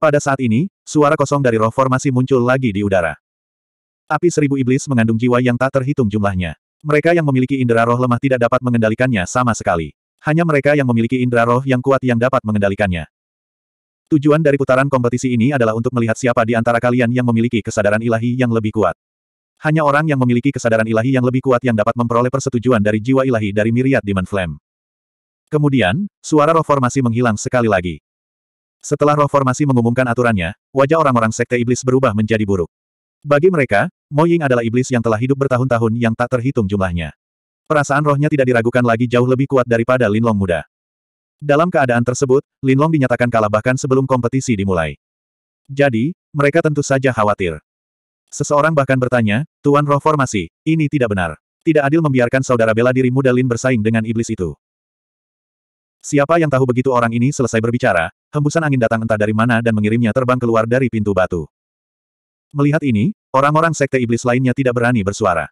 Pada saat ini, suara kosong dari roh formasi muncul lagi di udara. Api seribu iblis mengandung jiwa yang tak terhitung jumlahnya. Mereka yang memiliki indera roh lemah tidak dapat mengendalikannya sama sekali. Hanya mereka yang memiliki indera roh yang kuat yang dapat mengendalikannya. Tujuan dari putaran kompetisi ini adalah untuk melihat siapa di antara kalian yang memiliki kesadaran ilahi yang lebih kuat. Hanya orang yang memiliki kesadaran ilahi yang lebih kuat yang dapat memperoleh persetujuan dari jiwa ilahi dari miriat Demon Flame. Kemudian, suara roh formasi menghilang sekali lagi. Setelah roh formasi mengumumkan aturannya, wajah orang-orang sekte iblis berubah menjadi buruk. Bagi mereka, Mo Ying adalah iblis yang telah hidup bertahun-tahun yang tak terhitung jumlahnya. Perasaan rohnya tidak diragukan lagi jauh lebih kuat daripada Lin Long muda. Dalam keadaan tersebut, Lin Long dinyatakan kalah bahkan sebelum kompetisi dimulai. Jadi, mereka tentu saja khawatir. Seseorang bahkan bertanya, Tuan Roh Formasi, ini tidak benar. Tidak adil membiarkan saudara bela diri muda Lin bersaing dengan iblis itu. Siapa yang tahu begitu orang ini selesai berbicara, hembusan angin datang entah dari mana dan mengirimnya terbang keluar dari pintu batu. Melihat ini, orang-orang sekte iblis lainnya tidak berani bersuara.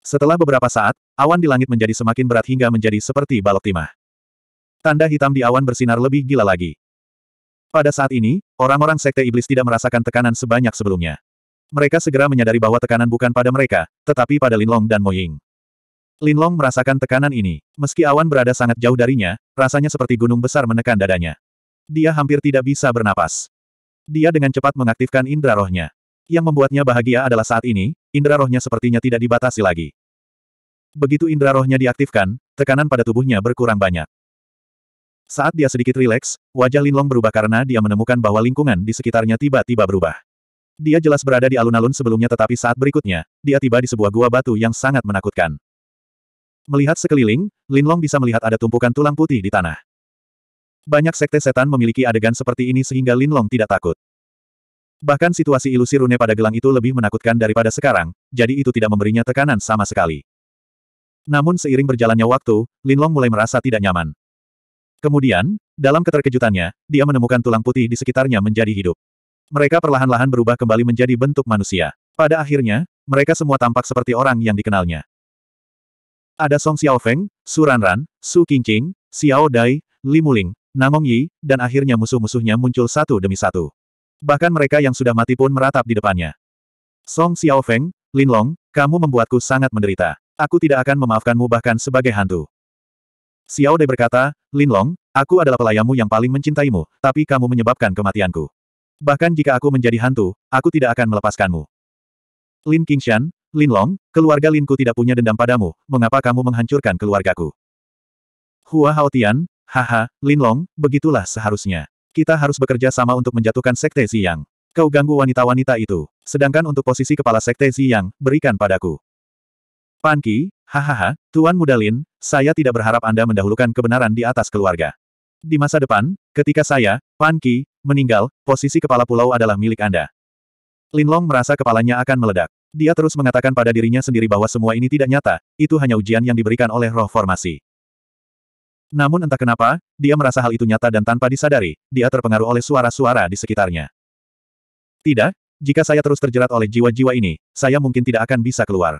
Setelah beberapa saat, awan di langit menjadi semakin berat hingga menjadi seperti balok timah. Tanda hitam di awan bersinar lebih gila lagi. Pada saat ini, orang-orang sekte iblis tidak merasakan tekanan sebanyak sebelumnya. Mereka segera menyadari bahwa tekanan bukan pada mereka, tetapi pada Linlong dan Moying. Linlong merasakan tekanan ini. Meski awan berada sangat jauh darinya, rasanya seperti gunung besar menekan dadanya. Dia hampir tidak bisa bernapas. Dia dengan cepat mengaktifkan indera rohnya. Yang membuatnya bahagia adalah saat ini, indera rohnya sepertinya tidak dibatasi lagi. Begitu indera rohnya diaktifkan, tekanan pada tubuhnya berkurang banyak. Saat dia sedikit rileks, wajah Linlong berubah karena dia menemukan bahwa lingkungan di sekitarnya tiba-tiba berubah. Dia jelas berada di alun-alun sebelumnya tetapi saat berikutnya, dia tiba di sebuah gua batu yang sangat menakutkan. Melihat sekeliling, Linlong bisa melihat ada tumpukan tulang putih di tanah. Banyak sekte setan memiliki adegan seperti ini sehingga Lin Long tidak takut. Bahkan situasi ilusi rune pada gelang itu lebih menakutkan daripada sekarang, jadi itu tidak memberinya tekanan sama sekali. Namun seiring berjalannya waktu, Lin Long mulai merasa tidak nyaman. Kemudian, dalam keterkejutannya, dia menemukan tulang putih di sekitarnya menjadi hidup. Mereka perlahan-lahan berubah kembali menjadi bentuk manusia. Pada akhirnya, mereka semua tampak seperti orang yang dikenalnya. Ada Song Xiaofeng, Su Ranran, Su Qingqing, Xiao Dai, Li Muling, Namong Yi, dan akhirnya musuh-musuhnya muncul satu demi satu. Bahkan mereka yang sudah mati pun meratap di depannya. Song Xiaofeng, Lin Long, kamu membuatku sangat menderita. Aku tidak akan memaafkanmu bahkan sebagai hantu. Xiao De berkata, Lin Long, aku adalah pelayamu yang paling mencintaimu, tapi kamu menyebabkan kematianku. Bahkan jika aku menjadi hantu, aku tidak akan melepaskanmu. Lin Qingshan, Lin Long, keluarga Linku tidak punya dendam padamu, mengapa kamu menghancurkan keluargaku? Hua Haotian, Haha, Linlong, begitulah seharusnya. Kita harus bekerja sama untuk menjatuhkan Sekte Ziyang. Kau ganggu wanita-wanita itu. Sedangkan untuk posisi kepala Sekte Ziyang, berikan padaku. Panki, hahaha, Tuan Muda Lin, saya tidak berharap Anda mendahulukan kebenaran di atas keluarga. Di masa depan, ketika saya, Panki, meninggal, posisi kepala pulau adalah milik Anda. Linlong merasa kepalanya akan meledak. Dia terus mengatakan pada dirinya sendiri bahwa semua ini tidak nyata, itu hanya ujian yang diberikan oleh roh formasi. Namun entah kenapa, dia merasa hal itu nyata dan tanpa disadari, dia terpengaruh oleh suara-suara di sekitarnya. Tidak, jika saya terus terjerat oleh jiwa-jiwa ini, saya mungkin tidak akan bisa keluar.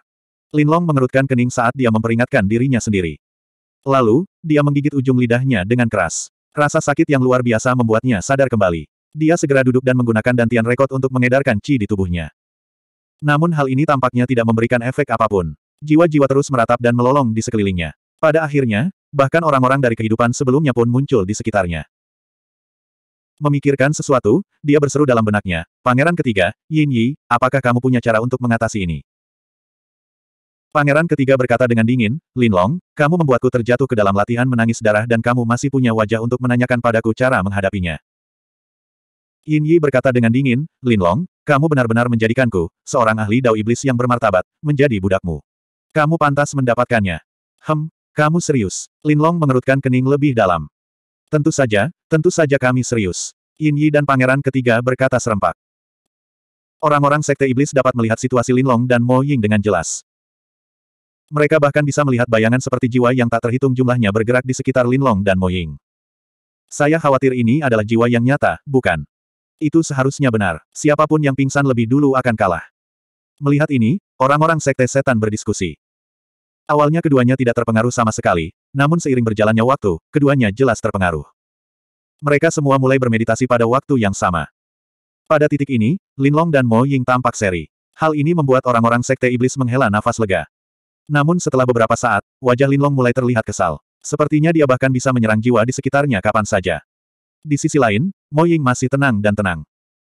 Linlong mengerutkan kening saat dia memperingatkan dirinya sendiri. Lalu, dia menggigit ujung lidahnya dengan keras. Rasa sakit yang luar biasa membuatnya sadar kembali. Dia segera duduk dan menggunakan dantian rekod untuk mengedarkan chi di tubuhnya. Namun hal ini tampaknya tidak memberikan efek apapun. Jiwa-jiwa terus meratap dan melolong di sekelilingnya. Pada akhirnya, Bahkan orang-orang dari kehidupan sebelumnya pun muncul di sekitarnya. Memikirkan sesuatu, dia berseru dalam benaknya, Pangeran ketiga, Yin Yi, apakah kamu punya cara untuk mengatasi ini? Pangeran ketiga berkata dengan dingin, Lin Long, kamu membuatku terjatuh ke dalam latihan menangis darah dan kamu masih punya wajah untuk menanyakan padaku cara menghadapinya. Yin Yi berkata dengan dingin, Lin Long, kamu benar-benar menjadikanku, seorang ahli dao iblis yang bermartabat, menjadi budakmu. Kamu pantas mendapatkannya. Hem, kamu serius? Lin Long mengerutkan kening lebih dalam. Tentu saja, tentu saja kami serius. Yin Yi dan pangeran ketiga berkata serempak. Orang-orang sekte iblis dapat melihat situasi Lin Long dan Mo Ying dengan jelas. Mereka bahkan bisa melihat bayangan seperti jiwa yang tak terhitung jumlahnya bergerak di sekitar Lin Long dan Mo Ying. Saya khawatir ini adalah jiwa yang nyata, bukan? Itu seharusnya benar. Siapapun yang pingsan lebih dulu akan kalah. Melihat ini, orang-orang sekte setan berdiskusi. Awalnya keduanya tidak terpengaruh sama sekali, namun seiring berjalannya waktu, keduanya jelas terpengaruh. Mereka semua mulai bermeditasi pada waktu yang sama. Pada titik ini, Linlong dan Mo Ying tampak seri. Hal ini membuat orang-orang sekte iblis menghela nafas lega. Namun setelah beberapa saat, wajah Linlong mulai terlihat kesal. Sepertinya dia bahkan bisa menyerang jiwa di sekitarnya kapan saja. Di sisi lain, Mo Ying masih tenang dan tenang.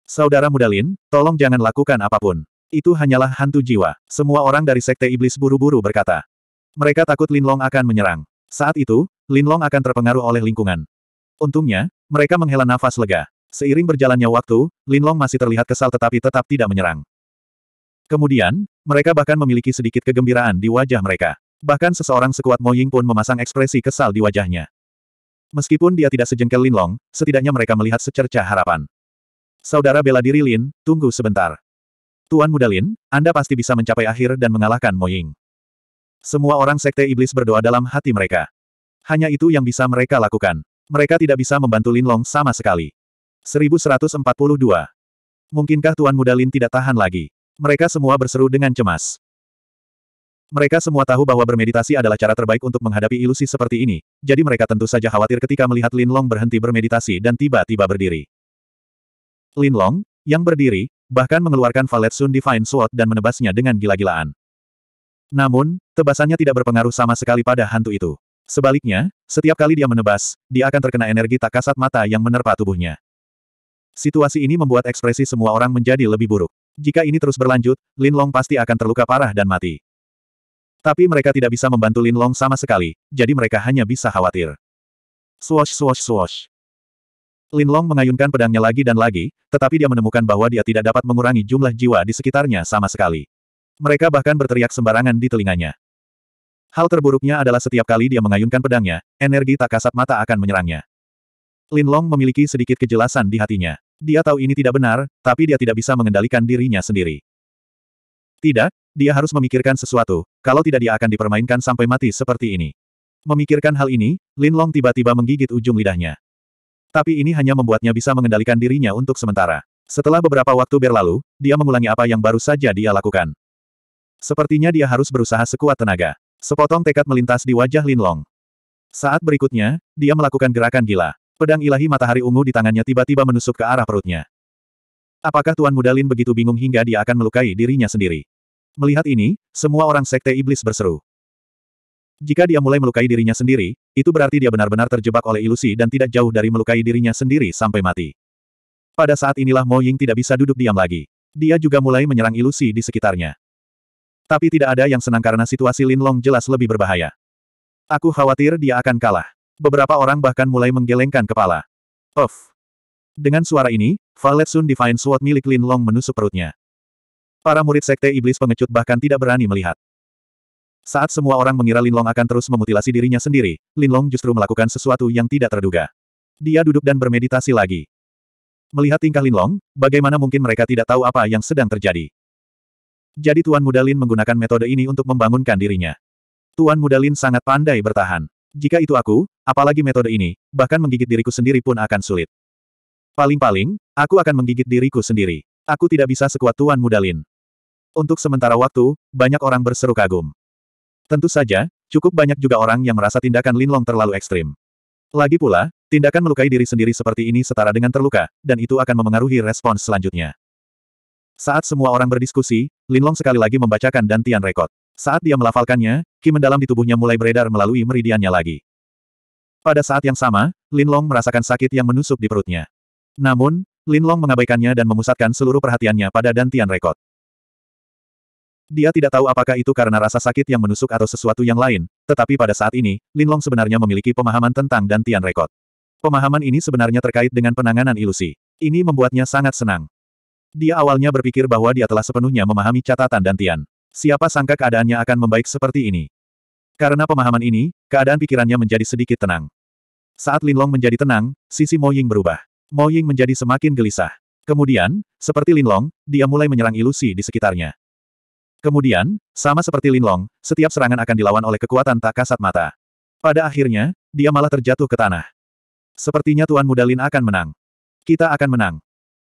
Saudara muda Lin, tolong jangan lakukan apapun. Itu hanyalah hantu jiwa. Semua orang dari sekte iblis buru-buru berkata. Mereka takut Lin Long akan menyerang. Saat itu, Lin Long akan terpengaruh oleh lingkungan. Untungnya, mereka menghela nafas lega. Seiring berjalannya waktu, Lin Long masih terlihat kesal tetapi tetap tidak menyerang. Kemudian, mereka bahkan memiliki sedikit kegembiraan di wajah mereka. Bahkan seseorang sekuat Mo Ying pun memasang ekspresi kesal di wajahnya. Meskipun dia tidak sejengkel Lin Long, setidaknya mereka melihat secerca harapan. Saudara bela diri Lin, tunggu sebentar. Tuan Muda Lin, Anda pasti bisa mencapai akhir dan mengalahkan Mo Ying. Semua orang sekte iblis berdoa dalam hati mereka. Hanya itu yang bisa mereka lakukan. Mereka tidak bisa membantu Lin Long sama sekali. 1142. Mungkinkah Tuan Muda Lin tidak tahan lagi? Mereka semua berseru dengan cemas. Mereka semua tahu bahwa bermeditasi adalah cara terbaik untuk menghadapi ilusi seperti ini, jadi mereka tentu saja khawatir ketika melihat Lin Long berhenti bermeditasi dan tiba-tiba berdiri. Lin Long yang berdiri, bahkan mengeluarkan Valet Sun Divine Sword dan menebasnya dengan gila-gilaan. Namun, tebasannya tidak berpengaruh sama sekali pada hantu itu. Sebaliknya, setiap kali dia menebas, dia akan terkena energi tak kasat mata yang menerpa tubuhnya. Situasi ini membuat ekspresi semua orang menjadi lebih buruk. Jika ini terus berlanjut, Lin Long pasti akan terluka parah dan mati. Tapi mereka tidak bisa membantu Lin Long sama sekali, jadi mereka hanya bisa khawatir. Swash swash swash. Lin Long mengayunkan pedangnya lagi dan lagi, tetapi dia menemukan bahwa dia tidak dapat mengurangi jumlah jiwa di sekitarnya sama sekali. Mereka bahkan berteriak sembarangan di telinganya. Hal terburuknya adalah setiap kali dia mengayunkan pedangnya, energi tak kasat mata akan menyerangnya. Lin Long memiliki sedikit kejelasan di hatinya. Dia tahu ini tidak benar, tapi dia tidak bisa mengendalikan dirinya sendiri. Tidak, dia harus memikirkan sesuatu, kalau tidak dia akan dipermainkan sampai mati seperti ini. Memikirkan hal ini, Lin Long tiba-tiba menggigit ujung lidahnya. Tapi ini hanya membuatnya bisa mengendalikan dirinya untuk sementara. Setelah beberapa waktu berlalu, dia mengulangi apa yang baru saja dia lakukan. Sepertinya dia harus berusaha sekuat tenaga. Sepotong tekad melintas di wajah Lin Long. Saat berikutnya, dia melakukan gerakan gila. Pedang ilahi matahari ungu di tangannya tiba-tiba menusuk ke arah perutnya. Apakah Tuan Muda Lin begitu bingung hingga dia akan melukai dirinya sendiri? Melihat ini, semua orang sekte iblis berseru. Jika dia mulai melukai dirinya sendiri, itu berarti dia benar-benar terjebak oleh ilusi dan tidak jauh dari melukai dirinya sendiri sampai mati. Pada saat inilah Mo Ying tidak bisa duduk diam lagi. Dia juga mulai menyerang ilusi di sekitarnya. Tapi tidak ada yang senang karena situasi Linlong jelas lebih berbahaya. Aku khawatir dia akan kalah. Beberapa orang bahkan mulai menggelengkan kepala. Of. Dengan suara ini, Valet Sun Divine Sword milik Linlong menusuk perutnya. Para murid sekte iblis pengecut bahkan tidak berani melihat. Saat semua orang mengira Linlong akan terus memutilasi dirinya sendiri, Linlong justru melakukan sesuatu yang tidak terduga. Dia duduk dan bermeditasi lagi. Melihat tingkah Linlong, bagaimana mungkin mereka tidak tahu apa yang sedang terjadi? Jadi Tuan Mudalin menggunakan metode ini untuk membangunkan dirinya. Tuan Mudalin sangat pandai bertahan. Jika itu aku, apalagi metode ini, bahkan menggigit diriku sendiri pun akan sulit. Paling-paling, aku akan menggigit diriku sendiri. Aku tidak bisa sekuat Tuan Mudalin. Untuk sementara waktu, banyak orang berseru kagum. Tentu saja, cukup banyak juga orang yang merasa tindakan Lin Long terlalu ekstrim. Lagi pula, tindakan melukai diri sendiri seperti ini setara dengan terluka, dan itu akan memengaruhi respons selanjutnya. Saat semua orang berdiskusi, Linlong sekali lagi membacakan Dantian Rekod. Saat dia melafalkannya, ki mendalam di tubuhnya mulai beredar melalui meridiannya lagi. Pada saat yang sama, Linlong merasakan sakit yang menusuk di perutnya. Namun, Linlong mengabaikannya dan memusatkan seluruh perhatiannya pada Dantian Rekod. Dia tidak tahu apakah itu karena rasa sakit yang menusuk atau sesuatu yang lain, tetapi pada saat ini, Linlong sebenarnya memiliki pemahaman tentang Dantian Rekod. Pemahaman ini sebenarnya terkait dengan penanganan ilusi. Ini membuatnya sangat senang. Dia awalnya berpikir bahwa dia telah sepenuhnya memahami catatan dan Tian. Siapa sangka keadaannya akan membaik seperti ini. Karena pemahaman ini, keadaan pikirannya menjadi sedikit tenang. Saat Linlong menjadi tenang, sisi Mo Ying berubah. Mo Ying menjadi semakin gelisah. Kemudian, seperti Linlong, dia mulai menyerang ilusi di sekitarnya. Kemudian, sama seperti Linlong, setiap serangan akan dilawan oleh kekuatan tak kasat mata. Pada akhirnya, dia malah terjatuh ke tanah. Sepertinya Tuan Muda Lin akan menang. Kita akan menang.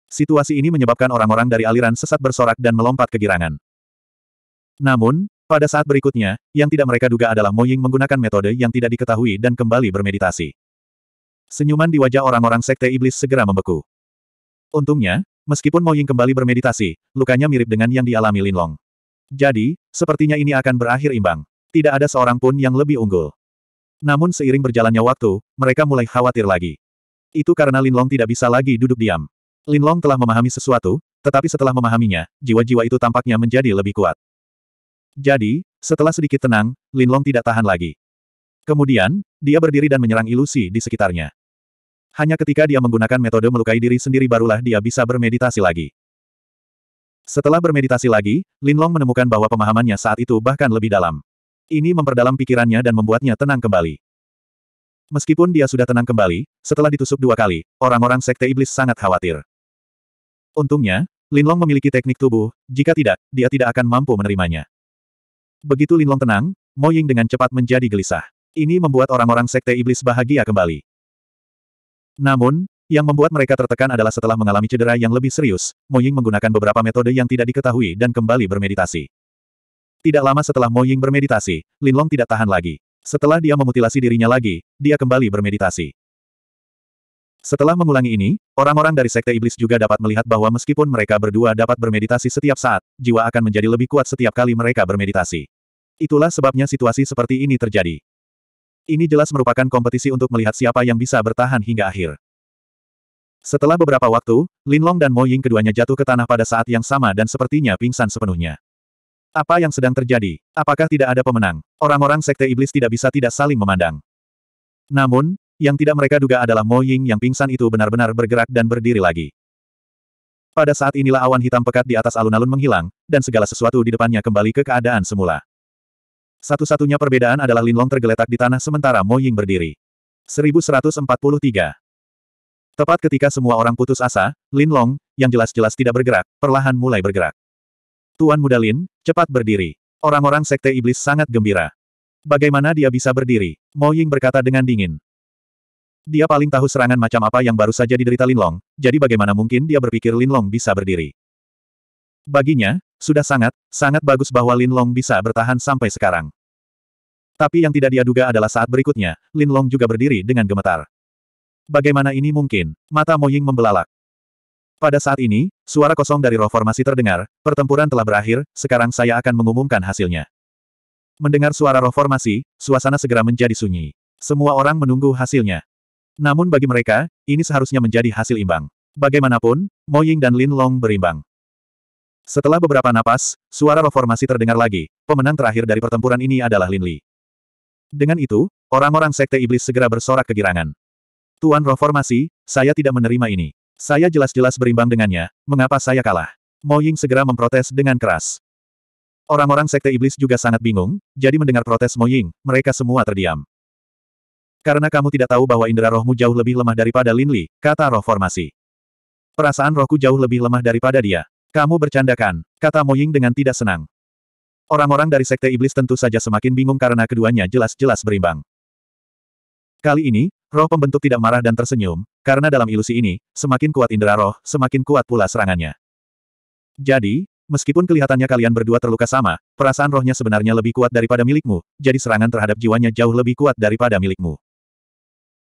Situasi ini menyebabkan orang-orang dari aliran sesat bersorak dan melompat kegirangan. Namun, pada saat berikutnya, yang tidak mereka duga adalah Mo Ying menggunakan metode yang tidak diketahui dan kembali bermeditasi. Senyuman di wajah orang-orang sekte iblis segera membeku. Untungnya, meskipun Mo Ying kembali bermeditasi, lukanya mirip dengan yang dialami Lin Long. Jadi, sepertinya ini akan berakhir imbang. Tidak ada seorang pun yang lebih unggul. Namun seiring berjalannya waktu, mereka mulai khawatir lagi. Itu karena Lin Long tidak bisa lagi duduk diam. Linlong telah memahami sesuatu, tetapi setelah memahaminya, jiwa-jiwa itu tampaknya menjadi lebih kuat. Jadi, setelah sedikit tenang, Linlong tidak tahan lagi. Kemudian, dia berdiri dan menyerang ilusi di sekitarnya. Hanya ketika dia menggunakan metode melukai diri sendiri barulah dia bisa bermeditasi lagi. Setelah bermeditasi lagi, Linlong menemukan bahwa pemahamannya saat itu bahkan lebih dalam. Ini memperdalam pikirannya dan membuatnya tenang kembali. Meskipun dia sudah tenang kembali, setelah ditusuk dua kali, orang-orang sekte iblis sangat khawatir. Untungnya, Linlong memiliki teknik tubuh, jika tidak, dia tidak akan mampu menerimanya. Begitu Linlong tenang, Mo Ying dengan cepat menjadi gelisah. Ini membuat orang-orang sekte iblis bahagia kembali. Namun, yang membuat mereka tertekan adalah setelah mengalami cedera yang lebih serius, Mo Ying menggunakan beberapa metode yang tidak diketahui dan kembali bermeditasi. Tidak lama setelah Mo Ying bermeditasi, Linlong tidak tahan lagi. Setelah dia memutilasi dirinya lagi, dia kembali bermeditasi. Setelah mengulangi ini, orang-orang dari Sekte Iblis juga dapat melihat bahwa meskipun mereka berdua dapat bermeditasi setiap saat, jiwa akan menjadi lebih kuat setiap kali mereka bermeditasi. Itulah sebabnya situasi seperti ini terjadi. Ini jelas merupakan kompetisi untuk melihat siapa yang bisa bertahan hingga akhir. Setelah beberapa waktu, Linlong dan Mo Ying keduanya jatuh ke tanah pada saat yang sama dan sepertinya pingsan sepenuhnya. Apa yang sedang terjadi? Apakah tidak ada pemenang? Orang-orang sekte iblis tidak bisa tidak saling memandang. Namun, yang tidak mereka duga adalah Mo Ying yang pingsan itu benar-benar bergerak dan berdiri lagi. Pada saat inilah awan hitam pekat di atas alun-alun menghilang, dan segala sesuatu di depannya kembali ke keadaan semula. Satu-satunya perbedaan adalah Lin Long tergeletak di tanah sementara Mo Ying berdiri. 1143 Tepat ketika semua orang putus asa, Lin Long yang jelas-jelas tidak bergerak, perlahan mulai bergerak. Tuan Muda Lin, cepat berdiri. Orang-orang sekte iblis sangat gembira. Bagaimana dia bisa berdiri? Mo Ying berkata dengan dingin. Dia paling tahu serangan macam apa yang baru saja diderita Linlong, jadi bagaimana mungkin dia berpikir Linlong bisa berdiri? Baginya, sudah sangat, sangat bagus bahwa Linlong bisa bertahan sampai sekarang. Tapi yang tidak dia duga adalah saat berikutnya, Linlong juga berdiri dengan gemetar. Bagaimana ini mungkin? Mata Mo Ying membelalak. Pada saat ini, suara kosong dari roh formasi terdengar, pertempuran telah berakhir, sekarang saya akan mengumumkan hasilnya. Mendengar suara roh formasi, suasana segera menjadi sunyi. Semua orang menunggu hasilnya. Namun bagi mereka, ini seharusnya menjadi hasil imbang. Bagaimanapun, Mo Ying dan Lin Long berimbang. Setelah beberapa napas, suara roh formasi terdengar lagi. Pemenang terakhir dari pertempuran ini adalah Lin Li. Dengan itu, orang-orang sekte iblis segera bersorak kegirangan. Tuan roh formasi, saya tidak menerima ini. Saya jelas-jelas berimbang dengannya, mengapa saya kalah? Mo Ying segera memprotes dengan keras. Orang-orang sekte iblis juga sangat bingung, jadi mendengar protes Mo Ying, mereka semua terdiam. Karena kamu tidak tahu bahwa indera rohmu jauh lebih lemah daripada Lin Li, kata roh formasi. Perasaan rohku jauh lebih lemah daripada dia. Kamu bercandakan, kata Mo Ying dengan tidak senang. Orang-orang dari sekte iblis tentu saja semakin bingung karena keduanya jelas-jelas berimbang. Kali ini, roh pembentuk tidak marah dan tersenyum, karena dalam ilusi ini, semakin kuat indera roh, semakin kuat pula serangannya. Jadi, meskipun kelihatannya kalian berdua terluka sama, perasaan rohnya sebenarnya lebih kuat daripada milikmu, jadi serangan terhadap jiwanya jauh lebih kuat daripada milikmu.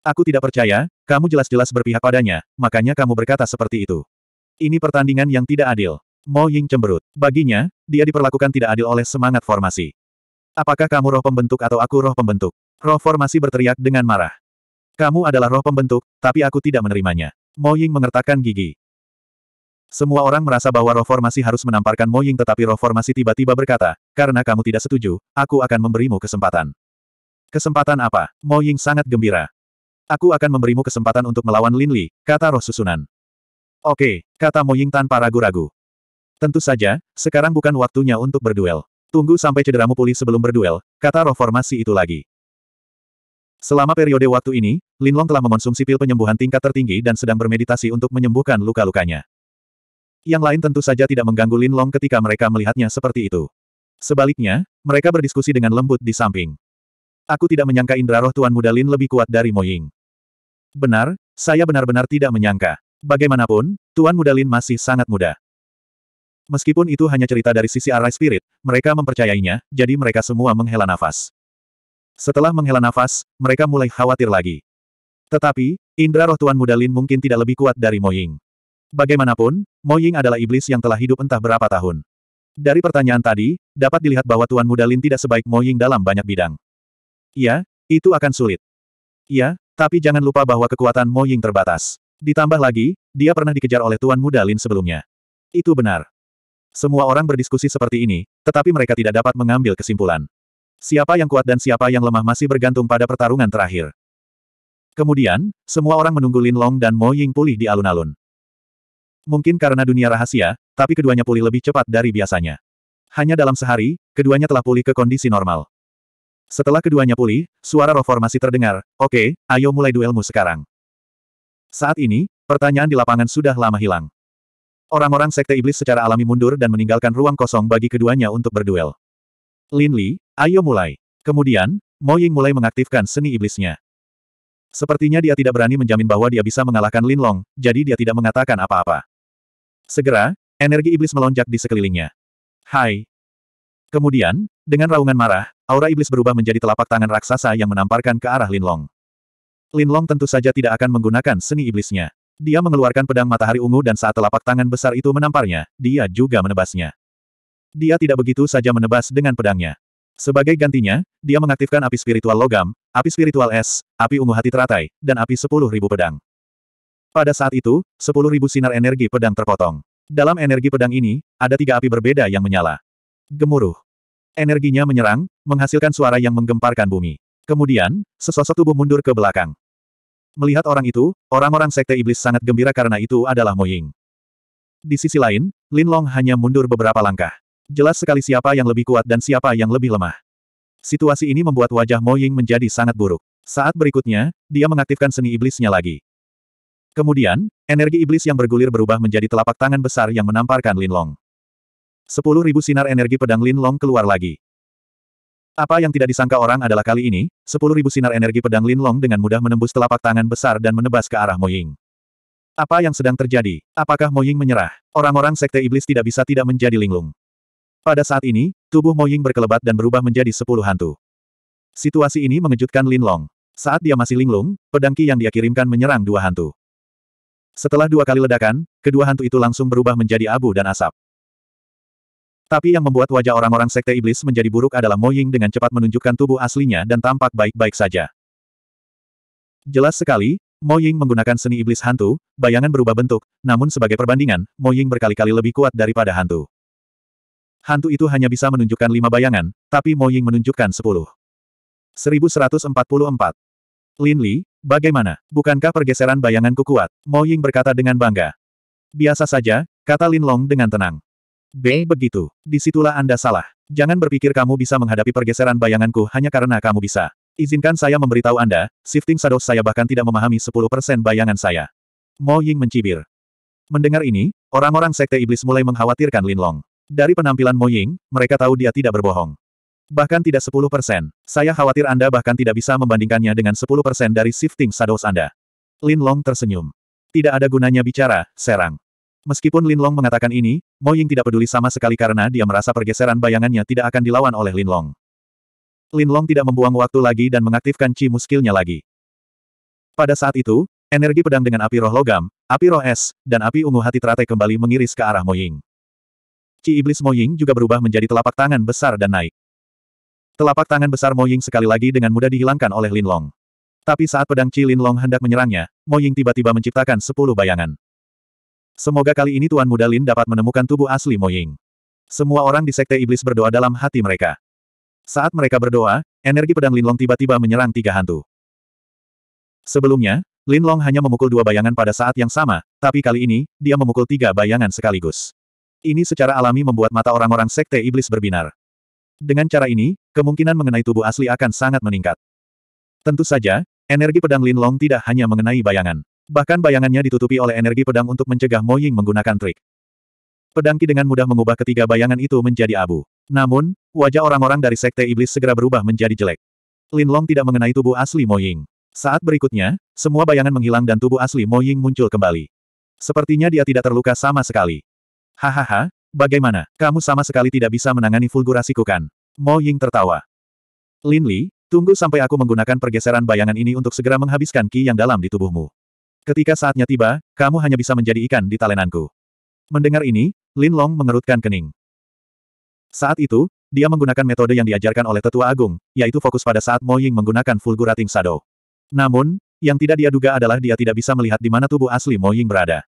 Aku tidak percaya, kamu jelas-jelas berpihak padanya, makanya kamu berkata seperti itu. Ini pertandingan yang tidak adil. Mo Ying cemberut. Baginya, dia diperlakukan tidak adil oleh semangat formasi. Apakah kamu roh pembentuk atau aku roh pembentuk? Roh formasi berteriak dengan marah. Kamu adalah roh pembentuk, tapi aku tidak menerimanya. Mo Ying mengertakkan gigi. Semua orang merasa bahwa roh formasi harus menamparkan Mo Ying tetapi roh formasi tiba-tiba berkata, karena kamu tidak setuju, aku akan memberimu kesempatan. Kesempatan apa? Mo Ying sangat gembira. Aku akan memberimu kesempatan untuk melawan Lin Li, kata roh susunan. Oke, kata Mo Ying tanpa ragu-ragu. Tentu saja, sekarang bukan waktunya untuk berduel. Tunggu sampai cederamu pulih sebelum berduel, kata roh formasi itu lagi. Selama periode waktu ini, Lin Long telah mengonsumsi pil penyembuhan tingkat tertinggi dan sedang bermeditasi untuk menyembuhkan luka-lukanya. Yang lain tentu saja tidak mengganggu Lin Long ketika mereka melihatnya seperti itu. Sebaliknya, mereka berdiskusi dengan lembut di samping. Aku tidak menyangka indra roh Tuan Muda Lin lebih kuat dari Ying. Benar, saya benar-benar tidak menyangka. Bagaimanapun, Tuan Muda Lin masih sangat muda. Meskipun itu hanya cerita dari sisi arai spirit, mereka mempercayainya, jadi mereka semua menghela nafas. Setelah menghela nafas, mereka mulai khawatir lagi. Tetapi, indra roh Tuan Muda Lin mungkin tidak lebih kuat dari Mo Ying. Bagaimanapun, Mo Ying adalah iblis yang telah hidup entah berapa tahun. Dari pertanyaan tadi, dapat dilihat bahwa Tuan Muda Lin tidak sebaik Mo Ying dalam banyak bidang. Ya, itu akan sulit. Ya, tapi jangan lupa bahwa kekuatan Mo Ying terbatas. Ditambah lagi, dia pernah dikejar oleh Tuan Muda Lin sebelumnya. Itu benar. Semua orang berdiskusi seperti ini, tetapi mereka tidak dapat mengambil kesimpulan. Siapa yang kuat dan siapa yang lemah masih bergantung pada pertarungan terakhir. Kemudian, semua orang menunggu Lin Long dan Mo Ying pulih di alun-alun. Mungkin karena dunia rahasia, tapi keduanya pulih lebih cepat dari biasanya. Hanya dalam sehari, keduanya telah pulih ke kondisi normal. Setelah keduanya pulih, suara reformasi terdengar, oke, okay, ayo mulai duelmu sekarang. Saat ini, pertanyaan di lapangan sudah lama hilang. Orang-orang sekte iblis secara alami mundur dan meninggalkan ruang kosong bagi keduanya untuk berduel. Lin Li, ayo mulai. Kemudian, Mo Ying mulai mengaktifkan seni iblisnya. Sepertinya dia tidak berani menjamin bahwa dia bisa mengalahkan Lin Long, jadi dia tidak mengatakan apa-apa. Segera, energi iblis melonjak di sekelilingnya. Hai. Kemudian, dengan raungan marah, aura iblis berubah menjadi telapak tangan raksasa yang menamparkan ke arah Lin Long. Lin Long tentu saja tidak akan menggunakan seni iblisnya. Dia mengeluarkan pedang matahari ungu dan saat telapak tangan besar itu menamparnya, dia juga menebasnya. Dia tidak begitu saja menebas dengan pedangnya. Sebagai gantinya, dia mengaktifkan api spiritual logam, api spiritual es, api ungu hati teratai, dan api sepuluh ribu pedang. Pada saat itu, sepuluh ribu sinar energi pedang terpotong. Dalam energi pedang ini, ada tiga api berbeda yang menyala. Gemuruh. Energinya menyerang, menghasilkan suara yang menggemparkan bumi. Kemudian, sesosok tubuh mundur ke belakang. Melihat orang itu, orang-orang sekte iblis sangat gembira karena itu adalah Moying. Di sisi lain, Lin Long hanya mundur beberapa langkah. Jelas sekali siapa yang lebih kuat dan siapa yang lebih lemah. Situasi ini membuat wajah Mo Ying menjadi sangat buruk. Saat berikutnya, dia mengaktifkan seni iblisnya lagi. Kemudian, energi iblis yang bergulir berubah menjadi telapak tangan besar yang menamparkan Lin Long. Sepuluh ribu sinar energi pedang Lin Long keluar lagi. Apa yang tidak disangka orang adalah kali ini, sepuluh ribu sinar energi pedang Lin Long dengan mudah menembus telapak tangan besar dan menebas ke arah Mo Ying. Apa yang sedang terjadi? Apakah Mo Ying menyerah? Orang-orang sekte iblis tidak bisa tidak menjadi linglung. Pada saat ini, tubuh Moying berkelebat dan berubah menjadi sepuluh hantu. Situasi ini mengejutkan Lin Long. Saat dia masih linglung, pedangki yang dia kirimkan menyerang dua hantu. Setelah dua kali ledakan, kedua hantu itu langsung berubah menjadi abu dan asap. Tapi yang membuat wajah orang-orang sekte iblis menjadi buruk adalah Moying dengan cepat menunjukkan tubuh aslinya dan tampak baik-baik saja. Jelas sekali, Moying menggunakan seni iblis hantu, bayangan berubah bentuk, namun sebagai perbandingan, Moying berkali-kali lebih kuat daripada hantu. Hantu itu hanya bisa menunjukkan lima bayangan, tapi Mo Ying menunjukkan sepuluh. 1144. Lin Li, bagaimana? Bukankah pergeseran bayanganku kuat? Mo Ying berkata dengan bangga. Biasa saja, kata Lin Long dengan tenang. B. Begitu. Disitulah Anda salah. Jangan berpikir kamu bisa menghadapi pergeseran bayanganku hanya karena kamu bisa. Izinkan saya memberitahu Anda, shifting shadow saya bahkan tidak memahami 10% bayangan saya. Mo Ying mencibir. Mendengar ini, orang-orang sekte iblis mulai mengkhawatirkan Lin Long. Dari penampilan Mo Ying, mereka tahu dia tidak berbohong. Bahkan tidak 10 persen. Saya khawatir Anda bahkan tidak bisa membandingkannya dengan 10 persen dari shifting shadows Anda. Lin Long tersenyum. Tidak ada gunanya bicara, serang. Meskipun Lin Long mengatakan ini, Mo Ying tidak peduli sama sekali karena dia merasa pergeseran bayangannya tidak akan dilawan oleh Lin Long. Lin Long tidak membuang waktu lagi dan mengaktifkan chi muskilnya lagi. Pada saat itu, energi pedang dengan api roh logam, api roh es, dan api ungu hati teratai kembali mengiris ke arah Mo Ying. Ci Iblis Moying juga berubah menjadi telapak tangan besar dan naik. Telapak tangan besar Moying sekali lagi dengan mudah dihilangkan oleh Lin Long. Tapi saat pedang Ci Lin Long hendak menyerangnya, Moying tiba-tiba menciptakan sepuluh bayangan. Semoga kali ini Tuan Muda Lin dapat menemukan tubuh asli Moying. Semua orang di Sekte Iblis berdoa dalam hati mereka. Saat mereka berdoa, energi pedang Lin Long tiba-tiba menyerang tiga hantu. Sebelumnya, Lin Long hanya memukul dua bayangan pada saat yang sama, tapi kali ini, dia memukul tiga bayangan sekaligus. Ini secara alami membuat mata orang-orang sekte iblis berbinar. Dengan cara ini, kemungkinan mengenai tubuh asli akan sangat meningkat. Tentu saja, energi pedang Lin Long tidak hanya mengenai bayangan. Bahkan bayangannya ditutupi oleh energi pedang untuk mencegah Mo Ying menggunakan trik. Pedang Ki dengan mudah mengubah ketiga bayangan itu menjadi abu. Namun, wajah orang-orang dari sekte iblis segera berubah menjadi jelek. Lin Long tidak mengenai tubuh asli Mo Ying. Saat berikutnya, semua bayangan menghilang dan tubuh asli Mo Ying muncul kembali. Sepertinya dia tidak terluka sama sekali. Hahaha, bagaimana? Kamu sama sekali tidak bisa menangani fulgurasiku kan? Mo Ying tertawa. Lin Li, tunggu sampai aku menggunakan pergeseran bayangan ini untuk segera menghabiskan ki yang dalam di tubuhmu. Ketika saatnya tiba, kamu hanya bisa menjadi ikan di talenanku. Mendengar ini, Lin Long mengerutkan kening. Saat itu, dia menggunakan metode yang diajarkan oleh tetua agung, yaitu fokus pada saat Mo Ying menggunakan Fulgurating Shadow. Namun, yang tidak dia duga adalah dia tidak bisa melihat di mana tubuh asli Mo Ying berada.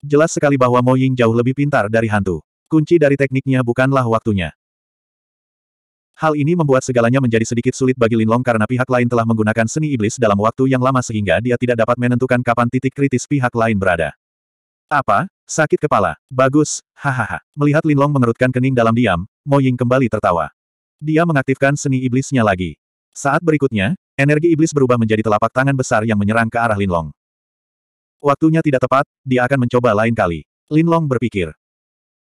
Jelas sekali bahwa Mo Ying jauh lebih pintar dari hantu. Kunci dari tekniknya bukanlah waktunya. Hal ini membuat segalanya menjadi sedikit sulit bagi Linlong karena pihak lain telah menggunakan seni iblis dalam waktu yang lama sehingga dia tidak dapat menentukan kapan titik kritis pihak lain berada. Apa? Sakit kepala. Bagus, hahaha. Melihat Linlong mengerutkan kening dalam diam, Mo Ying kembali tertawa. Dia mengaktifkan seni iblisnya lagi. Saat berikutnya, energi iblis berubah menjadi telapak tangan besar yang menyerang ke arah Linlong. Waktunya tidak tepat, dia akan mencoba lain kali. Lin Long berpikir.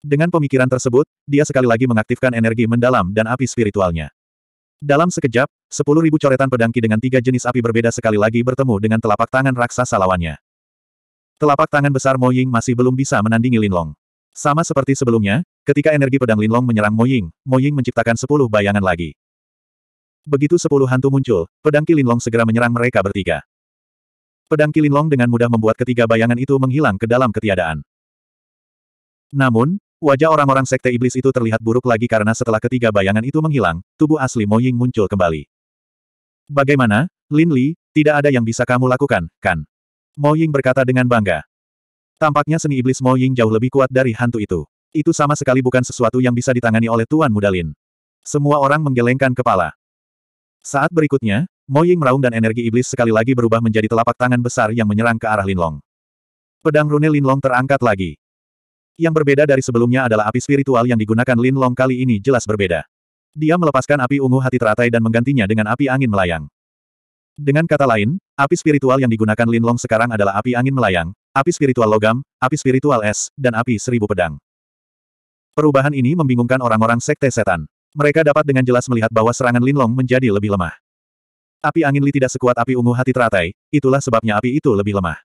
Dengan pemikiran tersebut, dia sekali lagi mengaktifkan energi mendalam dan api spiritualnya. Dalam sekejap, sepuluh ribu coretan pedangki dengan tiga jenis api berbeda sekali lagi bertemu dengan telapak tangan raksasa lawannya. Telapak tangan besar Mo Ying masih belum bisa menandingi Lin Long. Sama seperti sebelumnya, ketika energi pedang Lin Long menyerang Mo Ying, Mo Ying menciptakan sepuluh bayangan lagi. Begitu sepuluh hantu muncul, pedangki Lin Long segera menyerang mereka bertiga. Pedang Kilinlong dengan mudah membuat ketiga bayangan itu menghilang ke dalam ketiadaan. Namun, wajah orang-orang sekte iblis itu terlihat buruk lagi karena setelah ketiga bayangan itu menghilang, tubuh asli Mo Ying muncul kembali. Bagaimana, Lin Li, tidak ada yang bisa kamu lakukan, kan? Mo Ying berkata dengan bangga. Tampaknya seni iblis Mo Ying jauh lebih kuat dari hantu itu. Itu sama sekali bukan sesuatu yang bisa ditangani oleh Tuan Muda Lin. Semua orang menggelengkan kepala. Saat berikutnya, Moying meraung dan energi iblis sekali lagi berubah menjadi telapak tangan besar yang menyerang ke arah Linlong. Pedang rune Linlong terangkat lagi. Yang berbeda dari sebelumnya adalah api spiritual yang digunakan Linlong kali ini jelas berbeda. Dia melepaskan api ungu hati teratai dan menggantinya dengan api angin melayang. Dengan kata lain, api spiritual yang digunakan Linlong sekarang adalah api angin melayang, api spiritual logam, api spiritual es, dan api seribu pedang. Perubahan ini membingungkan orang-orang sekte setan. Mereka dapat dengan jelas melihat bahwa serangan Linlong menjadi lebih lemah. Api angin Li tidak sekuat api ungu hati teratai, itulah sebabnya api itu lebih lemah.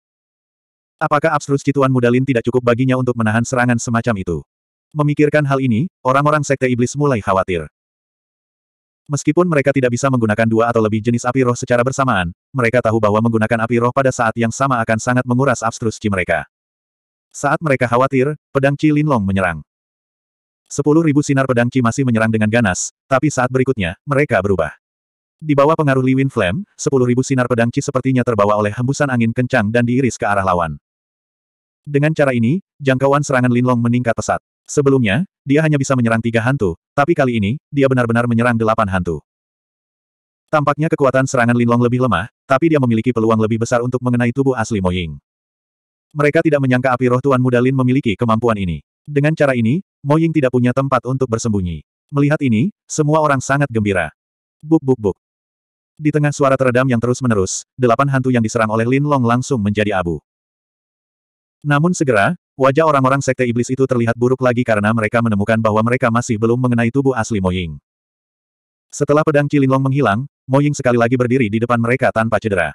Apakah abstrus cituan muda Lin tidak cukup baginya untuk menahan serangan semacam itu? Memikirkan hal ini, orang-orang sekte iblis mulai khawatir. Meskipun mereka tidak bisa menggunakan dua atau lebih jenis api roh secara bersamaan, mereka tahu bahwa menggunakan api roh pada saat yang sama akan sangat menguras abstrus ci mereka. Saat mereka khawatir, pedang Ci Linlong menyerang. Sepuluh ribu sinar pedang Ci masih menyerang dengan ganas, tapi saat berikutnya, mereka berubah. Di bawah pengaruh Liwin Flame, sepuluh ribu sinar pedang Qi sepertinya terbawa oleh hembusan angin kencang dan diiris ke arah lawan. Dengan cara ini, jangkauan serangan Lin Long meningkat pesat. Sebelumnya, dia hanya bisa menyerang tiga hantu, tapi kali ini, dia benar-benar menyerang delapan hantu. Tampaknya kekuatan serangan Lin Long lebih lemah, tapi dia memiliki peluang lebih besar untuk mengenai tubuh asli Ying. Mereka tidak menyangka api roh Tuan Muda Lin memiliki kemampuan ini. Dengan cara ini, Ying tidak punya tempat untuk bersembunyi. Melihat ini, semua orang sangat gembira. Buk buk buk. Di tengah suara teredam yang terus-menerus, delapan hantu yang diserang oleh Lin Long langsung menjadi abu. Namun segera, wajah orang-orang sekte iblis itu terlihat buruk lagi karena mereka menemukan bahwa mereka masih belum mengenai tubuh asli Mo Ying. Setelah pedang Cilin Long menghilang, Mo Ying sekali lagi berdiri di depan mereka tanpa cedera.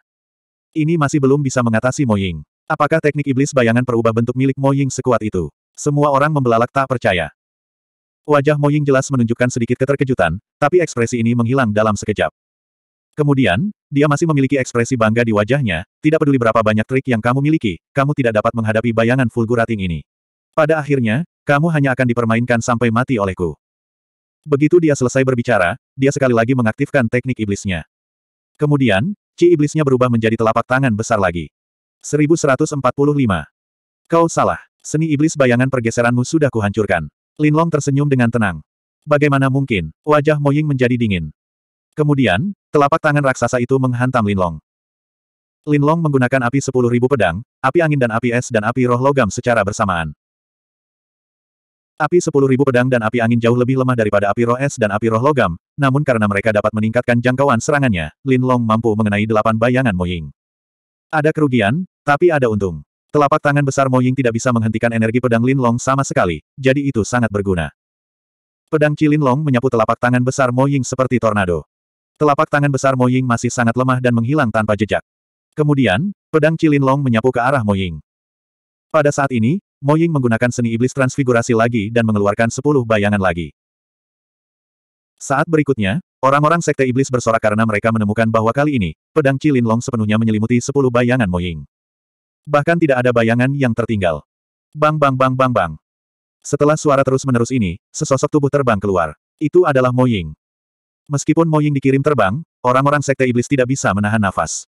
Ini masih belum bisa mengatasi Mo Ying. Apakah teknik iblis bayangan perubah bentuk milik Mo Ying sekuat itu? Semua orang membelalak tak percaya. Wajah Mo Ying jelas menunjukkan sedikit keterkejutan, tapi ekspresi ini menghilang dalam sekejap. Kemudian, dia masih memiliki ekspresi bangga di wajahnya, tidak peduli berapa banyak trik yang kamu miliki, kamu tidak dapat menghadapi bayangan Fulgurating ini. Pada akhirnya, kamu hanya akan dipermainkan sampai mati olehku. Begitu dia selesai berbicara, dia sekali lagi mengaktifkan teknik iblisnya. Kemudian, Ci iblisnya berubah menjadi telapak tangan besar lagi. 1145. Kau salah. Seni iblis bayangan pergeseranmu sudah kuhancurkan. Linlong tersenyum dengan tenang. Bagaimana mungkin, wajah Moying menjadi dingin. Kemudian, telapak tangan raksasa itu menghantam Linlong. Linlong menggunakan api sepuluh ribu pedang, api angin dan api es dan api roh logam secara bersamaan. Api sepuluh ribu pedang dan api angin jauh lebih lemah daripada api roh es dan api roh logam, namun karena mereka dapat meningkatkan jangkauan serangannya, Linlong mampu mengenai delapan bayangan Moying. Ada kerugian, tapi ada untung. Telapak tangan besar Moying tidak bisa menghentikan energi pedang Linlong sama sekali, jadi itu sangat berguna. Pedang Cilinlong menyapu telapak tangan besar Moying seperti tornado. Telapak tangan besar Mo Ying masih sangat lemah dan menghilang tanpa jejak. Kemudian, pedang Cilin Long menyapu ke arah Mo Ying. Pada saat ini, Mo Ying menggunakan seni iblis transfigurasi lagi dan mengeluarkan sepuluh bayangan lagi. Saat berikutnya, orang-orang sekte iblis bersorak karena mereka menemukan bahwa kali ini, pedang Cilin Long sepenuhnya menyelimuti sepuluh bayangan Mo Ying. Bahkan tidak ada bayangan yang tertinggal. Bang bang bang bang bang. Setelah suara terus-menerus ini, sesosok tubuh terbang keluar. Itu adalah Mo Ying. Meskipun Mo Ying dikirim terbang, orang-orang sekte iblis tidak bisa menahan nafas.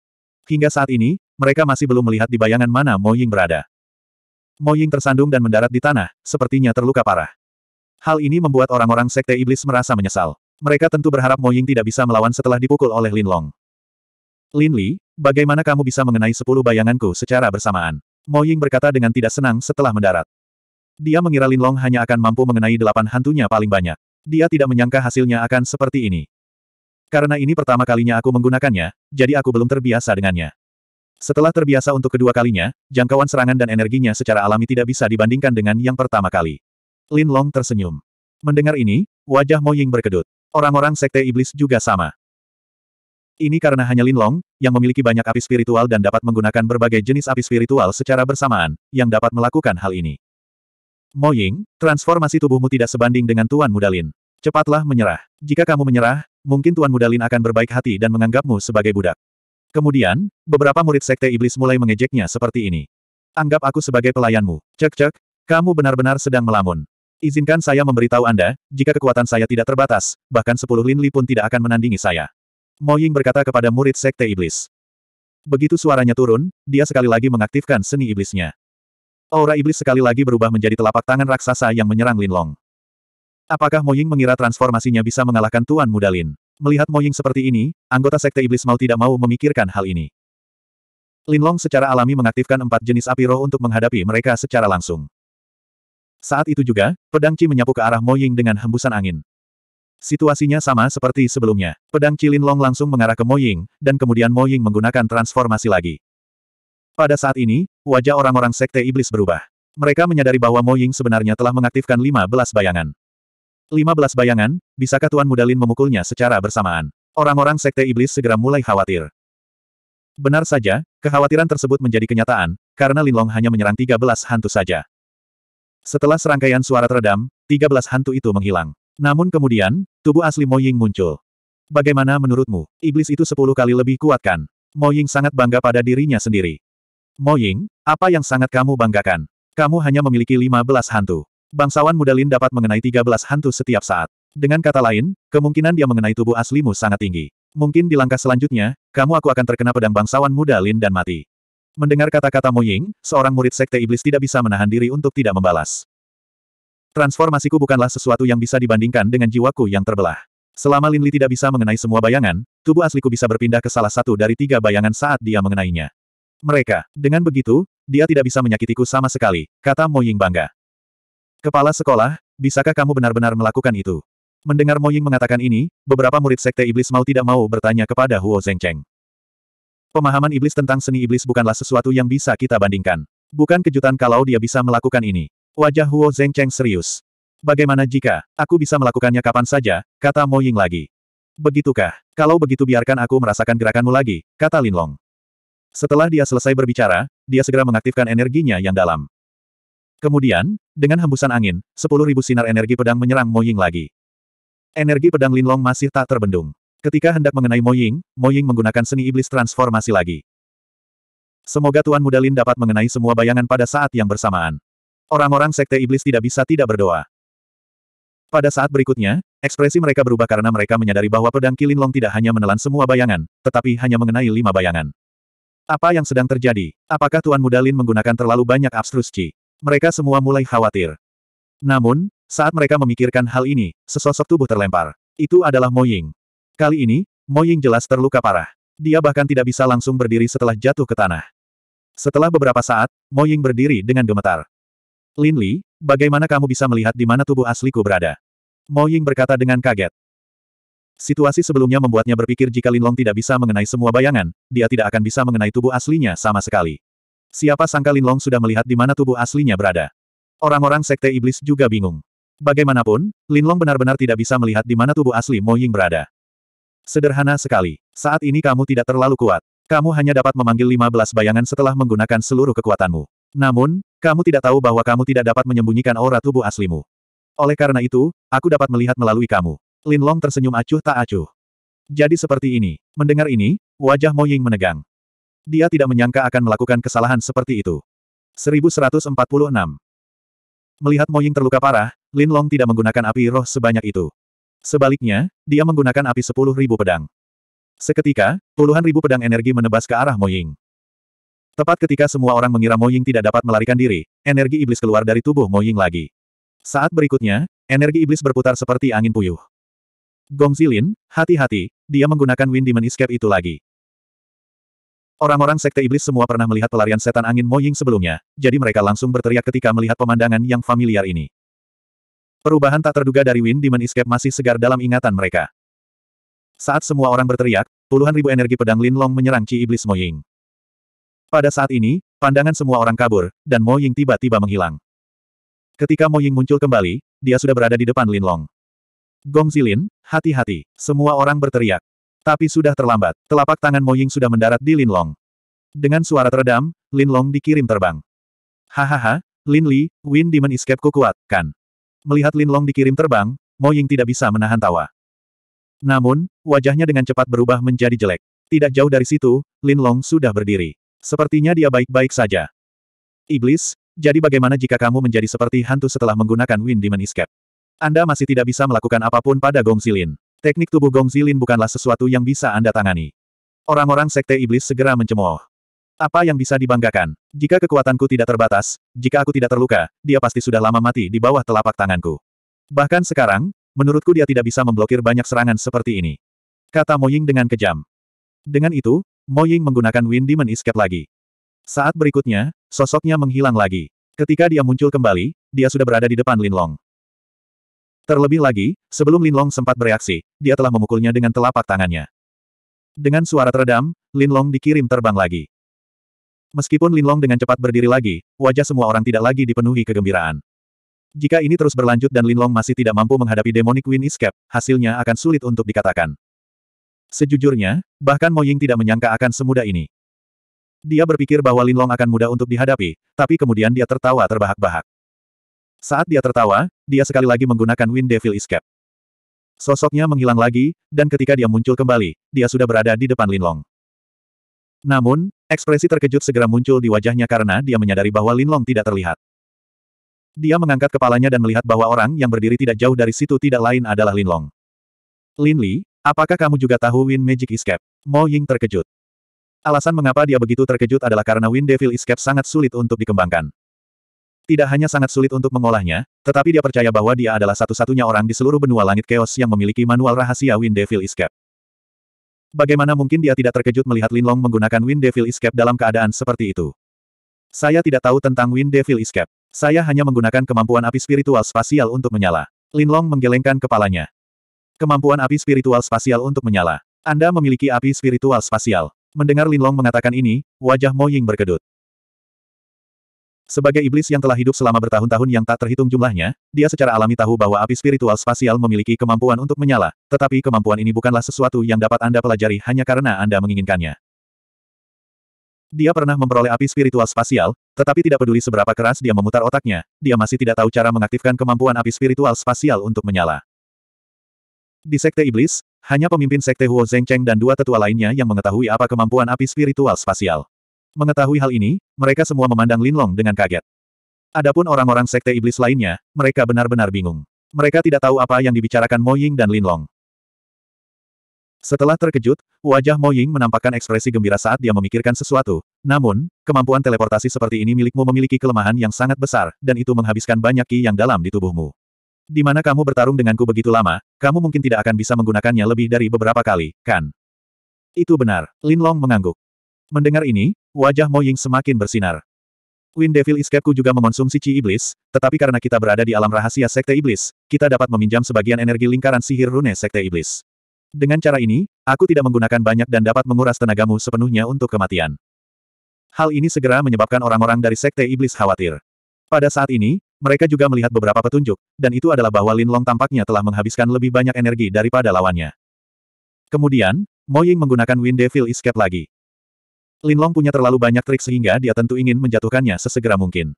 Hingga saat ini, mereka masih belum melihat di bayangan mana Mo Ying berada. Mo Ying tersandung dan mendarat di tanah, sepertinya terluka parah. Hal ini membuat orang-orang sekte iblis merasa menyesal. Mereka tentu berharap Mo Ying tidak bisa melawan setelah dipukul oleh Lin Long. Lin Li, bagaimana kamu bisa mengenai sepuluh bayanganku secara bersamaan? Mo Ying berkata dengan tidak senang setelah mendarat. Dia mengira Lin Long hanya akan mampu mengenai delapan hantunya paling banyak. Dia tidak menyangka hasilnya akan seperti ini. Karena ini pertama kalinya aku menggunakannya, jadi aku belum terbiasa dengannya. Setelah terbiasa untuk kedua kalinya, jangkauan serangan dan energinya secara alami tidak bisa dibandingkan dengan yang pertama kali. Lin Long tersenyum. Mendengar ini, wajah Mo Ying berkedut. Orang-orang sekte iblis juga sama. Ini karena hanya Lin Long, yang memiliki banyak api spiritual dan dapat menggunakan berbagai jenis api spiritual secara bersamaan, yang dapat melakukan hal ini. Mo Ying, transformasi tubuhmu tidak sebanding dengan Tuan Mudalin. Cepatlah menyerah. Jika kamu menyerah, mungkin Tuan Mudalin akan berbaik hati dan menganggapmu sebagai budak. Kemudian, beberapa murid sekte iblis mulai mengejeknya seperti ini. Anggap aku sebagai pelayanmu. Cek-cek, kamu benar-benar sedang melamun. Izinkan saya memberitahu Anda, jika kekuatan saya tidak terbatas, bahkan sepuluh linli pun tidak akan menandingi saya. Mo Ying berkata kepada murid sekte iblis. Begitu suaranya turun, dia sekali lagi mengaktifkan seni iblisnya. Aura iblis sekali lagi berubah menjadi telapak tangan raksasa yang menyerang Linlong. Apakah Moying mengira transformasinya bisa mengalahkan Tuan Mudalin? Lin? Melihat Moying seperti ini, anggota Sekte Iblis mau tidak mau memikirkan hal ini. Linlong secara alami mengaktifkan empat jenis api roh untuk menghadapi mereka secara langsung. Saat itu juga, pedang Chi menyapu ke arah Moying dengan hembusan angin. Situasinya sama seperti sebelumnya. Pedang Lin Linlong langsung mengarah ke Moying, dan kemudian Moying menggunakan transformasi lagi. Pada saat ini, wajah orang-orang sekte iblis berubah. Mereka menyadari bahwa Mo Ying sebenarnya telah mengaktifkan 15 bayangan. 15 bayangan, bisakah Tuan Mudalin memukulnya secara bersamaan? Orang-orang sekte iblis segera mulai khawatir. Benar saja, kekhawatiran tersebut menjadi kenyataan, karena Linlong hanya menyerang 13 hantu saja. Setelah serangkaian suara teredam, 13 hantu itu menghilang. Namun kemudian, tubuh asli Mo Ying muncul. Bagaimana menurutmu, iblis itu sepuluh kali lebih kuat kan? Mo Ying sangat bangga pada dirinya sendiri. Moying, apa yang sangat kamu banggakan? Kamu hanya memiliki 15 hantu. Bangsawan muda Lin dapat mengenai 13 hantu setiap saat. Dengan kata lain, kemungkinan dia mengenai tubuh aslimu sangat tinggi. Mungkin di langkah selanjutnya, kamu aku akan terkena pedang bangsawan muda Lin dan mati. Mendengar kata-kata Moying, seorang murid sekte iblis tidak bisa menahan diri untuk tidak membalas. Transformasiku bukanlah sesuatu yang bisa dibandingkan dengan jiwaku yang terbelah. Selama Lin Li tidak bisa mengenai semua bayangan, tubuh asliku bisa berpindah ke salah satu dari tiga bayangan saat dia mengenainya mereka. Dengan begitu, dia tidak bisa menyakitiku sama sekali, kata Moying bangga. Kepala sekolah, bisakah kamu benar-benar melakukan itu? Mendengar Moying mengatakan ini, beberapa murid sekte iblis mau tidak mau bertanya kepada Huo Zhengcheng. Pemahaman iblis tentang seni iblis bukanlah sesuatu yang bisa kita bandingkan. Bukan kejutan kalau dia bisa melakukan ini. Wajah Huo Zhengcheng serius. Bagaimana jika, aku bisa melakukannya kapan saja, kata Moying lagi. Begitukah? Kalau begitu biarkan aku merasakan gerakanmu lagi, kata Lin Long. Setelah dia selesai berbicara, dia segera mengaktifkan energinya yang dalam. Kemudian, dengan hembusan angin, sepuluh ribu sinar energi pedang menyerang Mo Ying lagi. Energi pedang Linlong masih tak terbendung. Ketika hendak mengenai Mo Ying, Mo Ying menggunakan seni iblis transformasi lagi. Semoga Tuan Muda Lin dapat mengenai semua bayangan pada saat yang bersamaan. Orang-orang sekte iblis tidak bisa tidak berdoa. Pada saat berikutnya, ekspresi mereka berubah karena mereka menyadari bahwa pedang kilin Long tidak hanya menelan semua bayangan, tetapi hanya mengenai lima bayangan. Apa yang sedang terjadi? Apakah Tuan Mudalin menggunakan terlalu banyak abstrus Qi? Mereka semua mulai khawatir. Namun, saat mereka memikirkan hal ini, sesosok tubuh terlempar. Itu adalah Mo Ying. Kali ini, Mo Ying jelas terluka parah. Dia bahkan tidak bisa langsung berdiri setelah jatuh ke tanah. Setelah beberapa saat, Mo Ying berdiri dengan gemetar. Lin Li, bagaimana kamu bisa melihat di mana tubuh asliku berada? Mo Ying berkata dengan kaget. Situasi sebelumnya membuatnya berpikir jika Linlong tidak bisa mengenai semua bayangan, dia tidak akan bisa mengenai tubuh aslinya sama sekali. Siapa sangka Linlong sudah melihat di mana tubuh aslinya berada. Orang-orang sekte iblis juga bingung. Bagaimanapun, Linlong benar-benar tidak bisa melihat di mana tubuh asli Mo Ying berada. Sederhana sekali. Saat ini kamu tidak terlalu kuat. Kamu hanya dapat memanggil 15 bayangan setelah menggunakan seluruh kekuatanmu. Namun, kamu tidak tahu bahwa kamu tidak dapat menyembunyikan aura tubuh aslimu. Oleh karena itu, aku dapat melihat melalui kamu. Lin Long tersenyum acuh tak acuh. Jadi seperti ini. Mendengar ini, wajah Mo Ying menegang. Dia tidak menyangka akan melakukan kesalahan seperti itu. 1146 Melihat Mo Ying terluka parah, Lin Long tidak menggunakan api roh sebanyak itu. Sebaliknya, dia menggunakan api sepuluh ribu pedang. Seketika, puluhan ribu pedang energi menebas ke arah Mo Ying. Tepat ketika semua orang mengira Mo Ying tidak dapat melarikan diri, energi iblis keluar dari tubuh Mo Ying lagi. Saat berikutnya, energi iblis berputar seperti angin puyuh. Gong Zilin, hati-hati, dia menggunakan Wind Demon Escape itu lagi. Orang-orang Sekte Iblis semua pernah melihat pelarian setan angin Mo Ying sebelumnya, jadi mereka langsung berteriak ketika melihat pemandangan yang familiar ini. Perubahan tak terduga dari Wind Demon Escape masih segar dalam ingatan mereka. Saat semua orang berteriak, puluhan ribu energi pedang Lin Long menyerang Ci Iblis Ying. Pada saat ini, pandangan semua orang kabur, dan Mo Ying tiba-tiba menghilang. Ketika Mo Ying muncul kembali, dia sudah berada di depan Lin Long. Gong Zilin, hati-hati. Semua orang berteriak. Tapi sudah terlambat. Telapak tangan Moying sudah mendarat di Linlong. Dengan suara teredam, Linlong dikirim terbang. Hahaha, Lin Li, Win Demon Escape ku kuat, kan? Melihat Linlong dikirim terbang, Moying tidak bisa menahan tawa. Namun, wajahnya dengan cepat berubah menjadi jelek. Tidak jauh dari situ, Linlong sudah berdiri. Sepertinya dia baik-baik saja. Iblis, jadi bagaimana jika kamu menjadi seperti hantu setelah menggunakan Wind Demon Escape? Anda masih tidak bisa melakukan apapun pada Gong Zilin. Teknik tubuh Gong Zilin bukanlah sesuatu yang bisa Anda tangani. Orang-orang sekte iblis segera mencemooh. Apa yang bisa dibanggakan? Jika kekuatanku tidak terbatas, jika aku tidak terluka, dia pasti sudah lama mati di bawah telapak tanganku. Bahkan sekarang, menurutku dia tidak bisa memblokir banyak serangan seperti ini. Kata Moying dengan kejam. Dengan itu, Moying menggunakan Wind Demon Escape lagi. Saat berikutnya, sosoknya menghilang lagi. Ketika dia muncul kembali, dia sudah berada di depan Lin Long. Terlebih lagi, sebelum Linlong sempat bereaksi, dia telah memukulnya dengan telapak tangannya. Dengan suara teredam, Linlong dikirim terbang lagi. Meskipun Linlong dengan cepat berdiri lagi, wajah semua orang tidak lagi dipenuhi kegembiraan. Jika ini terus berlanjut dan Linlong masih tidak mampu menghadapi Demonic Wind Escape, hasilnya akan sulit untuk dikatakan. Sejujurnya, bahkan Moying tidak menyangka akan semudah ini. Dia berpikir bahwa Linlong akan mudah untuk dihadapi, tapi kemudian dia tertawa terbahak-bahak. Saat dia tertawa, dia sekali lagi menggunakan Wind Devil Escape. Sosoknya menghilang lagi, dan ketika dia muncul kembali, dia sudah berada di depan Linlong. Namun, ekspresi terkejut segera muncul di wajahnya karena dia menyadari bahwa Linlong tidak terlihat. Dia mengangkat kepalanya dan melihat bahwa orang yang berdiri tidak jauh dari situ tidak lain adalah Linlong. Lin Li, apakah kamu juga tahu Wind Magic Escape? Mo Ying terkejut. Alasan mengapa dia begitu terkejut adalah karena Wind Devil Escape sangat sulit untuk dikembangkan. Tidak hanya sangat sulit untuk mengolahnya, tetapi dia percaya bahwa dia adalah satu-satunya orang di seluruh benua langit chaos yang memiliki manual rahasia Wind Devil Escape. Bagaimana mungkin dia tidak terkejut melihat Linlong menggunakan Wind Devil Escape dalam keadaan seperti itu? Saya tidak tahu tentang Wind Devil Escape. Saya hanya menggunakan kemampuan api spiritual spasial untuk menyala. Linlong menggelengkan kepalanya. Kemampuan api spiritual spasial untuk menyala. Anda memiliki api spiritual spasial. Mendengar Linlong mengatakan ini, wajah Mo Ying berkedut. Sebagai iblis yang telah hidup selama bertahun-tahun yang tak terhitung jumlahnya, dia secara alami tahu bahwa api spiritual spasial memiliki kemampuan untuk menyala, tetapi kemampuan ini bukanlah sesuatu yang dapat Anda pelajari hanya karena Anda menginginkannya. Dia pernah memperoleh api spiritual spasial, tetapi tidak peduli seberapa keras dia memutar otaknya, dia masih tidak tahu cara mengaktifkan kemampuan api spiritual spasial untuk menyala. Di Sekte Iblis, hanya pemimpin Sekte Huo Zhengcheng dan dua tetua lainnya yang mengetahui apa kemampuan api spiritual spasial. Mengetahui hal ini, mereka semua memandang Linlong dengan kaget. Adapun orang-orang sekte iblis lainnya, mereka benar-benar bingung. Mereka tidak tahu apa yang dibicarakan Mo Ying dan Linlong. Setelah terkejut, wajah Mo Ying menampakkan ekspresi gembira saat dia memikirkan sesuatu. Namun, kemampuan teleportasi seperti ini milikmu memiliki kelemahan yang sangat besar, dan itu menghabiskan banyak ki yang dalam di tubuhmu. Di mana kamu bertarung denganku begitu lama, kamu mungkin tidak akan bisa menggunakannya lebih dari beberapa kali, kan? Itu benar, Linlong mengangguk. Mendengar ini, wajah Mo Ying semakin bersinar. Wind Devil Escape-ku juga mengonsumsi Ci Iblis, tetapi karena kita berada di alam rahasia Sekte Iblis, kita dapat meminjam sebagian energi lingkaran sihir rune Sekte Iblis. Dengan cara ini, aku tidak menggunakan banyak dan dapat menguras tenagamu sepenuhnya untuk kematian. Hal ini segera menyebabkan orang-orang dari Sekte Iblis khawatir. Pada saat ini, mereka juga melihat beberapa petunjuk, dan itu adalah bahwa Lin Long tampaknya telah menghabiskan lebih banyak energi daripada lawannya. Kemudian, Mo Ying menggunakan Wind Devil Escape lagi. Linlong punya terlalu banyak trik sehingga dia tentu ingin menjatuhkannya sesegera mungkin.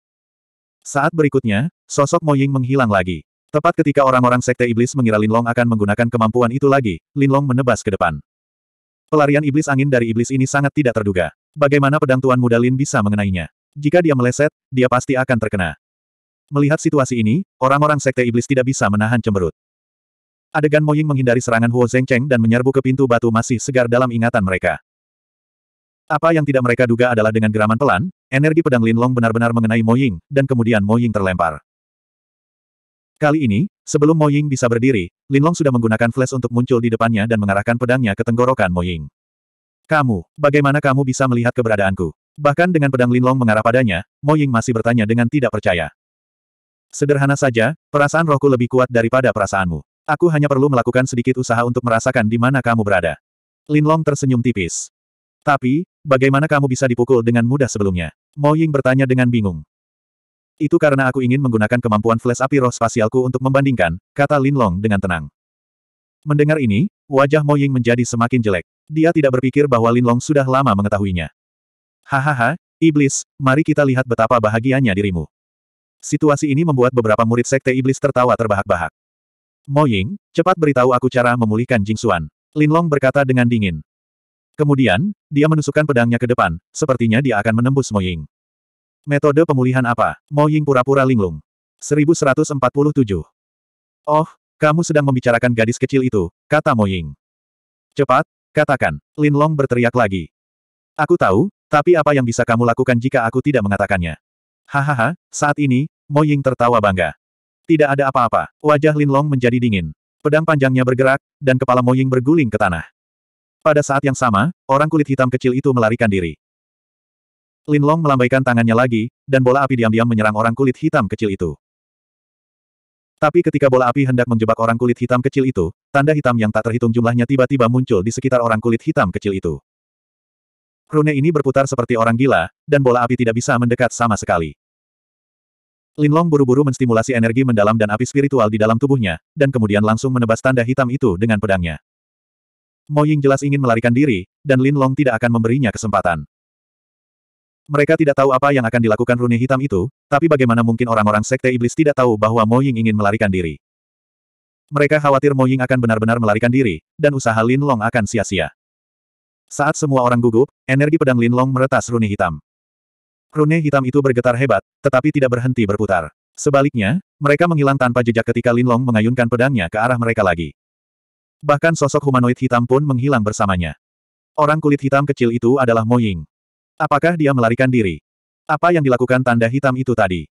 Saat berikutnya, sosok Moying menghilang lagi. Tepat ketika orang-orang sekte iblis mengira Linlong akan menggunakan kemampuan itu lagi, Linlong menebas ke depan. Pelarian iblis angin dari iblis ini sangat tidak terduga. Bagaimana pedang Tuan Muda Lin bisa mengenainya? Jika dia meleset, dia pasti akan terkena. Melihat situasi ini, orang-orang sekte iblis tidak bisa menahan cemberut. Adegan Moying menghindari serangan Huo Zhengcheng dan menyerbu ke pintu batu masih segar dalam ingatan mereka. Apa yang tidak mereka duga adalah dengan geraman pelan, energi pedang Linlong benar-benar mengenai Mo Ying, dan kemudian Mo Ying terlempar. Kali ini, sebelum Mo Ying bisa berdiri, Linlong sudah menggunakan flash untuk muncul di depannya dan mengarahkan pedangnya ke tenggorokan Mo Ying. Kamu, bagaimana kamu bisa melihat keberadaanku? Bahkan dengan pedang Linlong mengarah padanya, Mo Ying masih bertanya dengan tidak percaya. Sederhana saja, perasaan rohku lebih kuat daripada perasaanmu. Aku hanya perlu melakukan sedikit usaha untuk merasakan di mana kamu berada. Linlong tersenyum tipis. Tapi, Bagaimana kamu bisa dipukul dengan mudah sebelumnya? Mo Ying bertanya dengan bingung. Itu karena aku ingin menggunakan kemampuan flash api roh spasialku untuk membandingkan, kata Lin Long dengan tenang. Mendengar ini, wajah Mo Ying menjadi semakin jelek. Dia tidak berpikir bahwa Lin Long sudah lama mengetahuinya. Hahaha, Iblis, mari kita lihat betapa bahagianya dirimu. Situasi ini membuat beberapa murid sekte Iblis tertawa terbahak-bahak. Mo Ying, cepat beritahu aku cara memulihkan Jing Xuan. Lin Long berkata dengan dingin. Kemudian, dia menusukkan pedangnya ke depan, sepertinya dia akan menembus Mo Ying. Metode pemulihan apa? Mo Ying pura-pura linglung. 1147. Oh, kamu sedang membicarakan gadis kecil itu, kata Mo Ying. Cepat, katakan. Lin Long berteriak lagi. Aku tahu, tapi apa yang bisa kamu lakukan jika aku tidak mengatakannya? Hahaha, saat ini, Mo Ying tertawa bangga. Tidak ada apa-apa, wajah Lin Long menjadi dingin. Pedang panjangnya bergerak, dan kepala Mo Ying berguling ke tanah. Pada saat yang sama, orang kulit hitam kecil itu melarikan diri. Lin Long melambaikan tangannya lagi, dan bola api diam-diam menyerang orang kulit hitam kecil itu. Tapi ketika bola api hendak menjebak orang kulit hitam kecil itu, tanda hitam yang tak terhitung jumlahnya tiba-tiba muncul di sekitar orang kulit hitam kecil itu. Rune ini berputar seperti orang gila, dan bola api tidak bisa mendekat sama sekali. Lin Long buru-buru menstimulasi energi mendalam dan api spiritual di dalam tubuhnya, dan kemudian langsung menebas tanda hitam itu dengan pedangnya. Mo Ying jelas ingin melarikan diri, dan Lin Long tidak akan memberinya kesempatan. Mereka tidak tahu apa yang akan dilakukan rune hitam itu, tapi bagaimana mungkin orang-orang sekte iblis tidak tahu bahwa Mo Ying ingin melarikan diri. Mereka khawatir Mo Ying akan benar-benar melarikan diri, dan usaha Lin Long akan sia-sia. Saat semua orang gugup, energi pedang Lin Long meretas rune hitam. Rune hitam itu bergetar hebat, tetapi tidak berhenti berputar. Sebaliknya, mereka menghilang tanpa jejak ketika Lin Long mengayunkan pedangnya ke arah mereka lagi. Bahkan sosok humanoid hitam pun menghilang bersamanya. Orang kulit hitam kecil itu adalah Mo Ying. Apakah dia melarikan diri? Apa yang dilakukan tanda hitam itu tadi?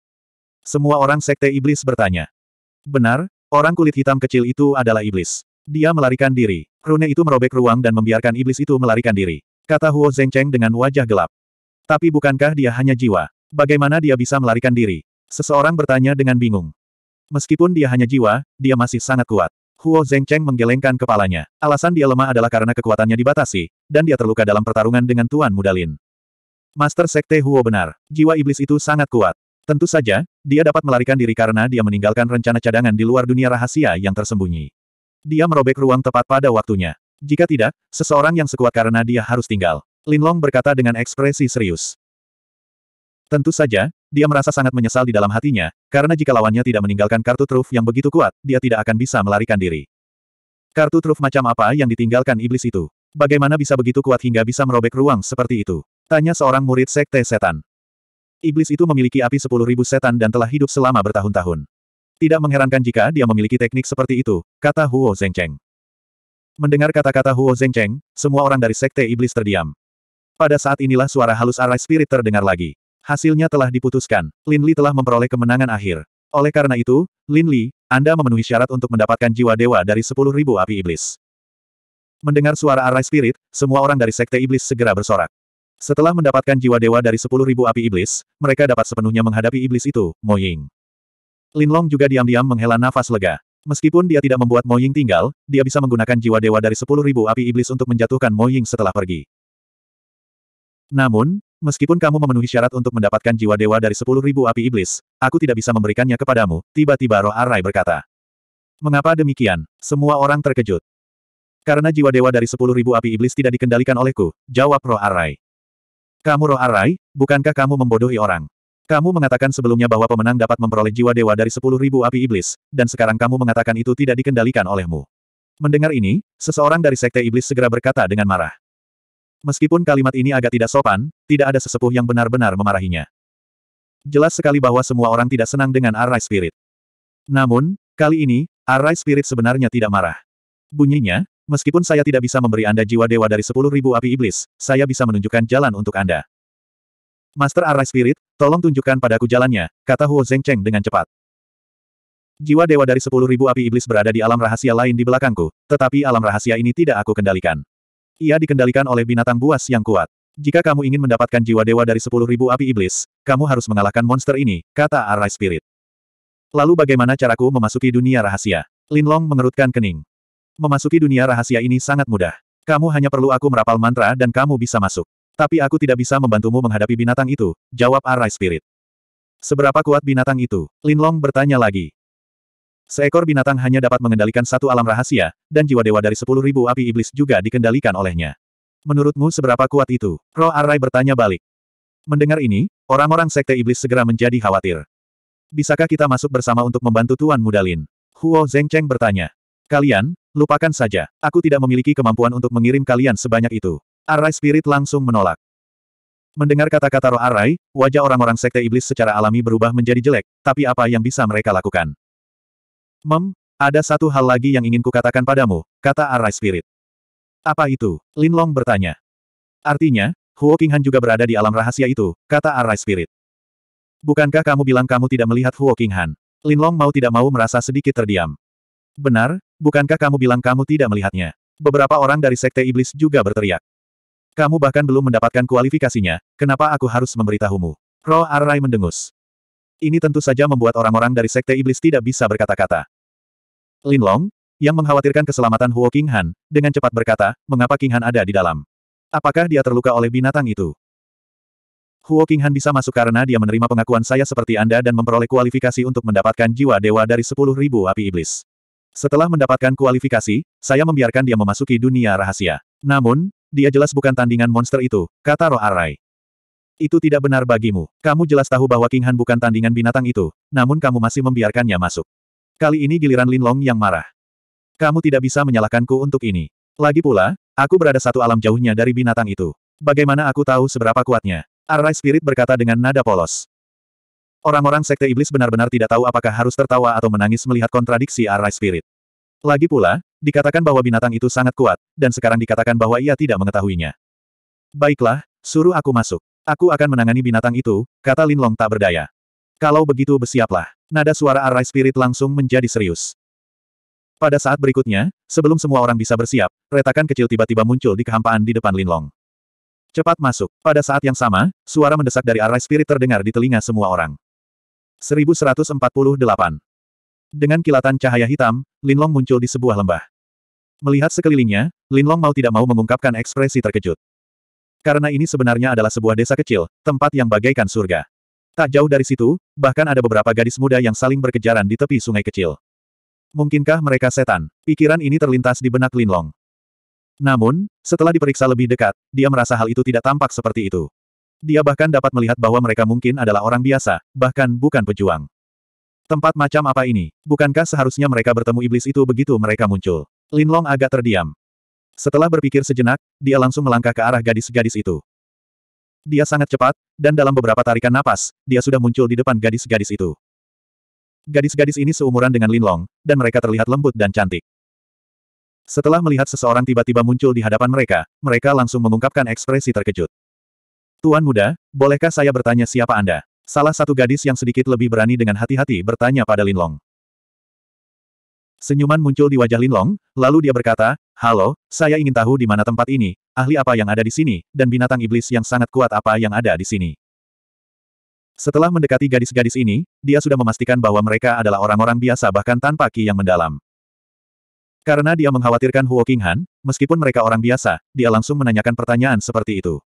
Semua orang sekte iblis bertanya. Benar, orang kulit hitam kecil itu adalah iblis. Dia melarikan diri. Rune itu merobek ruang dan membiarkan iblis itu melarikan diri. Kata Huo Zengcheng dengan wajah gelap. Tapi bukankah dia hanya jiwa? Bagaimana dia bisa melarikan diri? Seseorang bertanya dengan bingung. Meskipun dia hanya jiwa, dia masih sangat kuat. Huo Zhengcheng menggelengkan kepalanya. Alasan dia lemah adalah karena kekuatannya dibatasi, dan dia terluka dalam pertarungan dengan Tuan Mudalin. Master Sekte Huo benar, jiwa iblis itu sangat kuat. Tentu saja, dia dapat melarikan diri karena dia meninggalkan rencana cadangan di luar dunia rahasia yang tersembunyi. Dia merobek ruang tepat pada waktunya. Jika tidak, seseorang yang sekuat karena dia harus tinggal. Linlong berkata dengan ekspresi serius. Tentu saja, dia merasa sangat menyesal di dalam hatinya, karena jika lawannya tidak meninggalkan kartu truf yang begitu kuat, dia tidak akan bisa melarikan diri. Kartu truf macam apa yang ditinggalkan iblis itu? Bagaimana bisa begitu kuat hingga bisa merobek ruang seperti itu? Tanya seorang murid sekte setan. Iblis itu memiliki api 10.000 setan dan telah hidup selama bertahun-tahun. Tidak mengherankan jika dia memiliki teknik seperti itu, kata Huo Zengcheng. Mendengar kata-kata Huo Zengcheng, semua orang dari sekte iblis terdiam. Pada saat inilah suara halus Arai Spirit terdengar lagi. Hasilnya telah diputuskan. Lin Li telah memperoleh kemenangan akhir. Oleh karena itu, Lin Li, Anda memenuhi syarat untuk mendapatkan jiwa dewa dari sepuluh ribu api iblis. Mendengar suara arai spirit, semua orang dari sekte iblis segera bersorak. Setelah mendapatkan jiwa dewa dari sepuluh ribu api iblis, mereka dapat sepenuhnya menghadapi iblis itu, Mo Ying. Lin Long juga diam-diam menghela nafas lega. Meskipun dia tidak membuat Mo Ying tinggal, dia bisa menggunakan jiwa dewa dari sepuluh ribu api iblis untuk menjatuhkan Mo Ying setelah pergi. Namun, Meskipun kamu memenuhi syarat untuk mendapatkan jiwa dewa dari sepuluh ribu api iblis, aku tidak bisa memberikannya kepadamu, tiba-tiba roh Arai berkata. Mengapa demikian? Semua orang terkejut. Karena jiwa dewa dari sepuluh ribu api iblis tidak dikendalikan olehku, jawab roh Arai. Kamu roh Arai, bukankah kamu membodohi orang? Kamu mengatakan sebelumnya bahwa pemenang dapat memperoleh jiwa dewa dari sepuluh ribu api iblis, dan sekarang kamu mengatakan itu tidak dikendalikan olehmu. Mendengar ini, seseorang dari Sekte Iblis segera berkata dengan marah. Meskipun kalimat ini agak tidak sopan, tidak ada sesepuh yang benar-benar memarahinya. Jelas sekali bahwa semua orang tidak senang dengan Arai Spirit. Namun, kali ini, Arai Spirit sebenarnya tidak marah. Bunyinya, meskipun saya tidak bisa memberi Anda jiwa dewa dari sepuluh ribu api iblis, saya bisa menunjukkan jalan untuk Anda. Master Arai Spirit, tolong tunjukkan padaku jalannya, kata Huo Zhengcheng dengan cepat. Jiwa dewa dari sepuluh ribu api iblis berada di alam rahasia lain di belakangku, tetapi alam rahasia ini tidak aku kendalikan. Ia dikendalikan oleh binatang buas yang kuat. Jika kamu ingin mendapatkan jiwa dewa dari sepuluh ribu api iblis, kamu harus mengalahkan monster ini, kata Arai Spirit. Lalu bagaimana caraku memasuki dunia rahasia? Linlong mengerutkan kening. Memasuki dunia rahasia ini sangat mudah. Kamu hanya perlu aku merapal mantra dan kamu bisa masuk. Tapi aku tidak bisa membantumu menghadapi binatang itu, jawab Arai Spirit. Seberapa kuat binatang itu? Linlong bertanya lagi. Seekor binatang hanya dapat mengendalikan satu alam rahasia, dan jiwa dewa dari sepuluh ribu api iblis juga dikendalikan olehnya. Menurutmu seberapa kuat itu? Roh Arai bertanya balik. Mendengar ini, orang-orang sekte iblis segera menjadi khawatir. Bisakah kita masuk bersama untuk membantu Tuan Mudalin? Huo Zengcheng bertanya. Kalian, lupakan saja. Aku tidak memiliki kemampuan untuk mengirim kalian sebanyak itu. Arai Spirit langsung menolak. Mendengar kata-kata roh arai, wajah orang-orang sekte iblis secara alami berubah menjadi jelek, tapi apa yang bisa mereka lakukan? Mem, ada satu hal lagi yang ingin kukatakan padamu, kata Arai Spirit. Apa itu? Lin Long bertanya. Artinya, Huo Qinghan juga berada di alam rahasia itu, kata Arai Spirit. Bukankah kamu bilang kamu tidak melihat Huo Qinghan? Lin Long mau tidak mau merasa sedikit terdiam. Benar, bukankah kamu bilang kamu tidak melihatnya? Beberapa orang dari Sekte Iblis juga berteriak. Kamu bahkan belum mendapatkan kualifikasinya, kenapa aku harus memberitahumu? Roh Arai mendengus. Ini tentu saja membuat orang-orang dari Sekte Iblis tidak bisa berkata-kata. Lin Long, yang mengkhawatirkan keselamatan Huo King Han, dengan cepat berkata, mengapa King Han ada di dalam? Apakah dia terluka oleh binatang itu? Huo King Han bisa masuk karena dia menerima pengakuan saya seperti Anda dan memperoleh kualifikasi untuk mendapatkan jiwa dewa dari 10.000 api iblis. Setelah mendapatkan kualifikasi, saya membiarkan dia memasuki dunia rahasia. Namun, dia jelas bukan tandingan monster itu, kata Roh Arai. Itu tidak benar bagimu. Kamu jelas tahu bahwa King Han bukan tandingan binatang itu, namun kamu masih membiarkannya masuk. Kali ini giliran Lin Long yang marah. Kamu tidak bisa menyalahkanku untuk ini. Lagi pula, aku berada satu alam jauhnya dari binatang itu. Bagaimana aku tahu seberapa kuatnya? Arai Spirit berkata dengan nada polos. Orang-orang sekte iblis benar-benar tidak tahu apakah harus tertawa atau menangis melihat kontradiksi Arai Spirit. Lagi pula, dikatakan bahwa binatang itu sangat kuat, dan sekarang dikatakan bahwa ia tidak mengetahuinya. Baiklah, suruh aku masuk. Aku akan menangani binatang itu, kata Lin Long tak berdaya. Kalau begitu bersiaplah. Nada suara Arai Spirit langsung menjadi serius. Pada saat berikutnya, sebelum semua orang bisa bersiap, retakan kecil tiba-tiba muncul di kehampaan di depan Lin Long. Cepat masuk. Pada saat yang sama, suara mendesak dari Arai spirit terdengar di telinga semua orang. 1148. Dengan kilatan cahaya hitam, Lin Long muncul di sebuah lembah. Melihat sekelilingnya, Lin Long mau tidak mau mengungkapkan ekspresi terkejut. Karena ini sebenarnya adalah sebuah desa kecil, tempat yang bagaikan surga. Tak jauh dari situ, bahkan ada beberapa gadis muda yang saling berkejaran di tepi sungai kecil. Mungkinkah mereka setan? Pikiran ini terlintas di benak Linlong. Namun, setelah diperiksa lebih dekat, dia merasa hal itu tidak tampak seperti itu. Dia bahkan dapat melihat bahwa mereka mungkin adalah orang biasa, bahkan bukan pejuang. Tempat macam apa ini? Bukankah seharusnya mereka bertemu iblis itu begitu mereka muncul? Linlong agak terdiam. Setelah berpikir sejenak, dia langsung melangkah ke arah gadis-gadis itu. Dia sangat cepat, dan dalam beberapa tarikan napas, dia sudah muncul di depan gadis-gadis itu. Gadis-gadis ini seumuran dengan Linlong, dan mereka terlihat lembut dan cantik. Setelah melihat seseorang tiba-tiba muncul di hadapan mereka, mereka langsung mengungkapkan ekspresi terkejut. Tuan muda, bolehkah saya bertanya siapa Anda? Salah satu gadis yang sedikit lebih berani dengan hati-hati bertanya pada Linlong. Senyuman muncul di wajah Linlong, lalu dia berkata, Halo, saya ingin tahu di mana tempat ini, ahli apa yang ada di sini, dan binatang iblis yang sangat kuat apa yang ada di sini. Setelah mendekati gadis-gadis ini, dia sudah memastikan bahwa mereka adalah orang-orang biasa bahkan tanpa ki yang mendalam. Karena dia mengkhawatirkan Huo Qinghan, meskipun mereka orang biasa, dia langsung menanyakan pertanyaan seperti itu.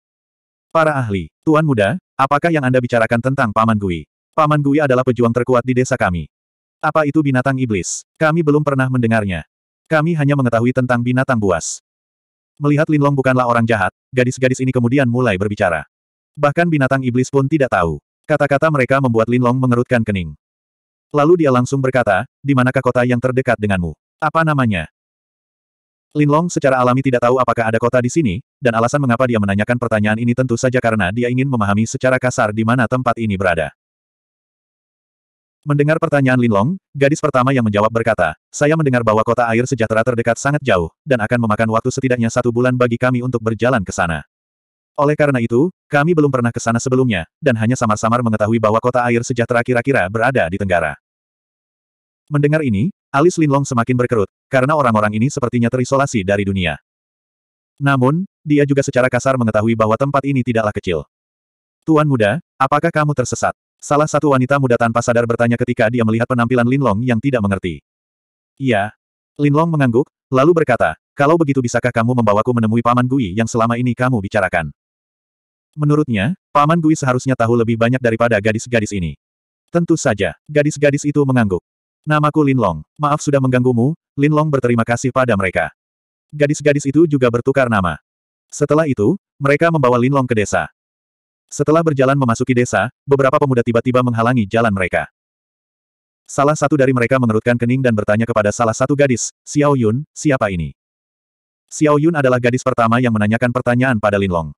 Para ahli, Tuan Muda, apakah yang Anda bicarakan tentang Paman Gui? Paman Gui adalah pejuang terkuat di desa kami. Apa itu binatang iblis? Kami belum pernah mendengarnya. Kami hanya mengetahui tentang binatang buas. Melihat Linlong bukanlah orang jahat, gadis-gadis ini kemudian mulai berbicara. Bahkan binatang iblis pun tidak tahu. Kata-kata mereka membuat Linlong mengerutkan kening. Lalu dia langsung berkata, di manakah kota yang terdekat denganmu? Apa namanya? Linlong secara alami tidak tahu apakah ada kota di sini, dan alasan mengapa dia menanyakan pertanyaan ini tentu saja karena dia ingin memahami secara kasar di mana tempat ini berada. Mendengar pertanyaan Linlong, gadis pertama yang menjawab berkata, saya mendengar bahwa kota air sejahtera terdekat sangat jauh, dan akan memakan waktu setidaknya satu bulan bagi kami untuk berjalan ke sana. Oleh karena itu, kami belum pernah ke sana sebelumnya, dan hanya samar-samar mengetahui bahwa kota air sejahtera kira-kira berada di Tenggara. Mendengar ini, alis Linlong semakin berkerut, karena orang-orang ini sepertinya terisolasi dari dunia. Namun, dia juga secara kasar mengetahui bahwa tempat ini tidaklah kecil. Tuan muda, apakah kamu tersesat? Salah satu wanita muda tanpa sadar bertanya ketika dia melihat penampilan Linlong yang tidak mengerti. Iya. Linlong mengangguk, lalu berkata, kalau begitu bisakah kamu membawaku menemui Paman Gui yang selama ini kamu bicarakan? Menurutnya, Paman Gui seharusnya tahu lebih banyak daripada gadis-gadis ini. Tentu saja, gadis-gadis itu mengangguk. Namaku Linlong, maaf sudah mengganggumu, Linlong berterima kasih pada mereka. Gadis-gadis itu juga bertukar nama. Setelah itu, mereka membawa Linlong ke desa. Setelah berjalan memasuki desa, beberapa pemuda tiba-tiba menghalangi jalan mereka. Salah satu dari mereka mengerutkan kening dan bertanya kepada salah satu gadis, Xiao Yun, siapa ini? Xiao Yun adalah gadis pertama yang menanyakan pertanyaan pada Lin Long.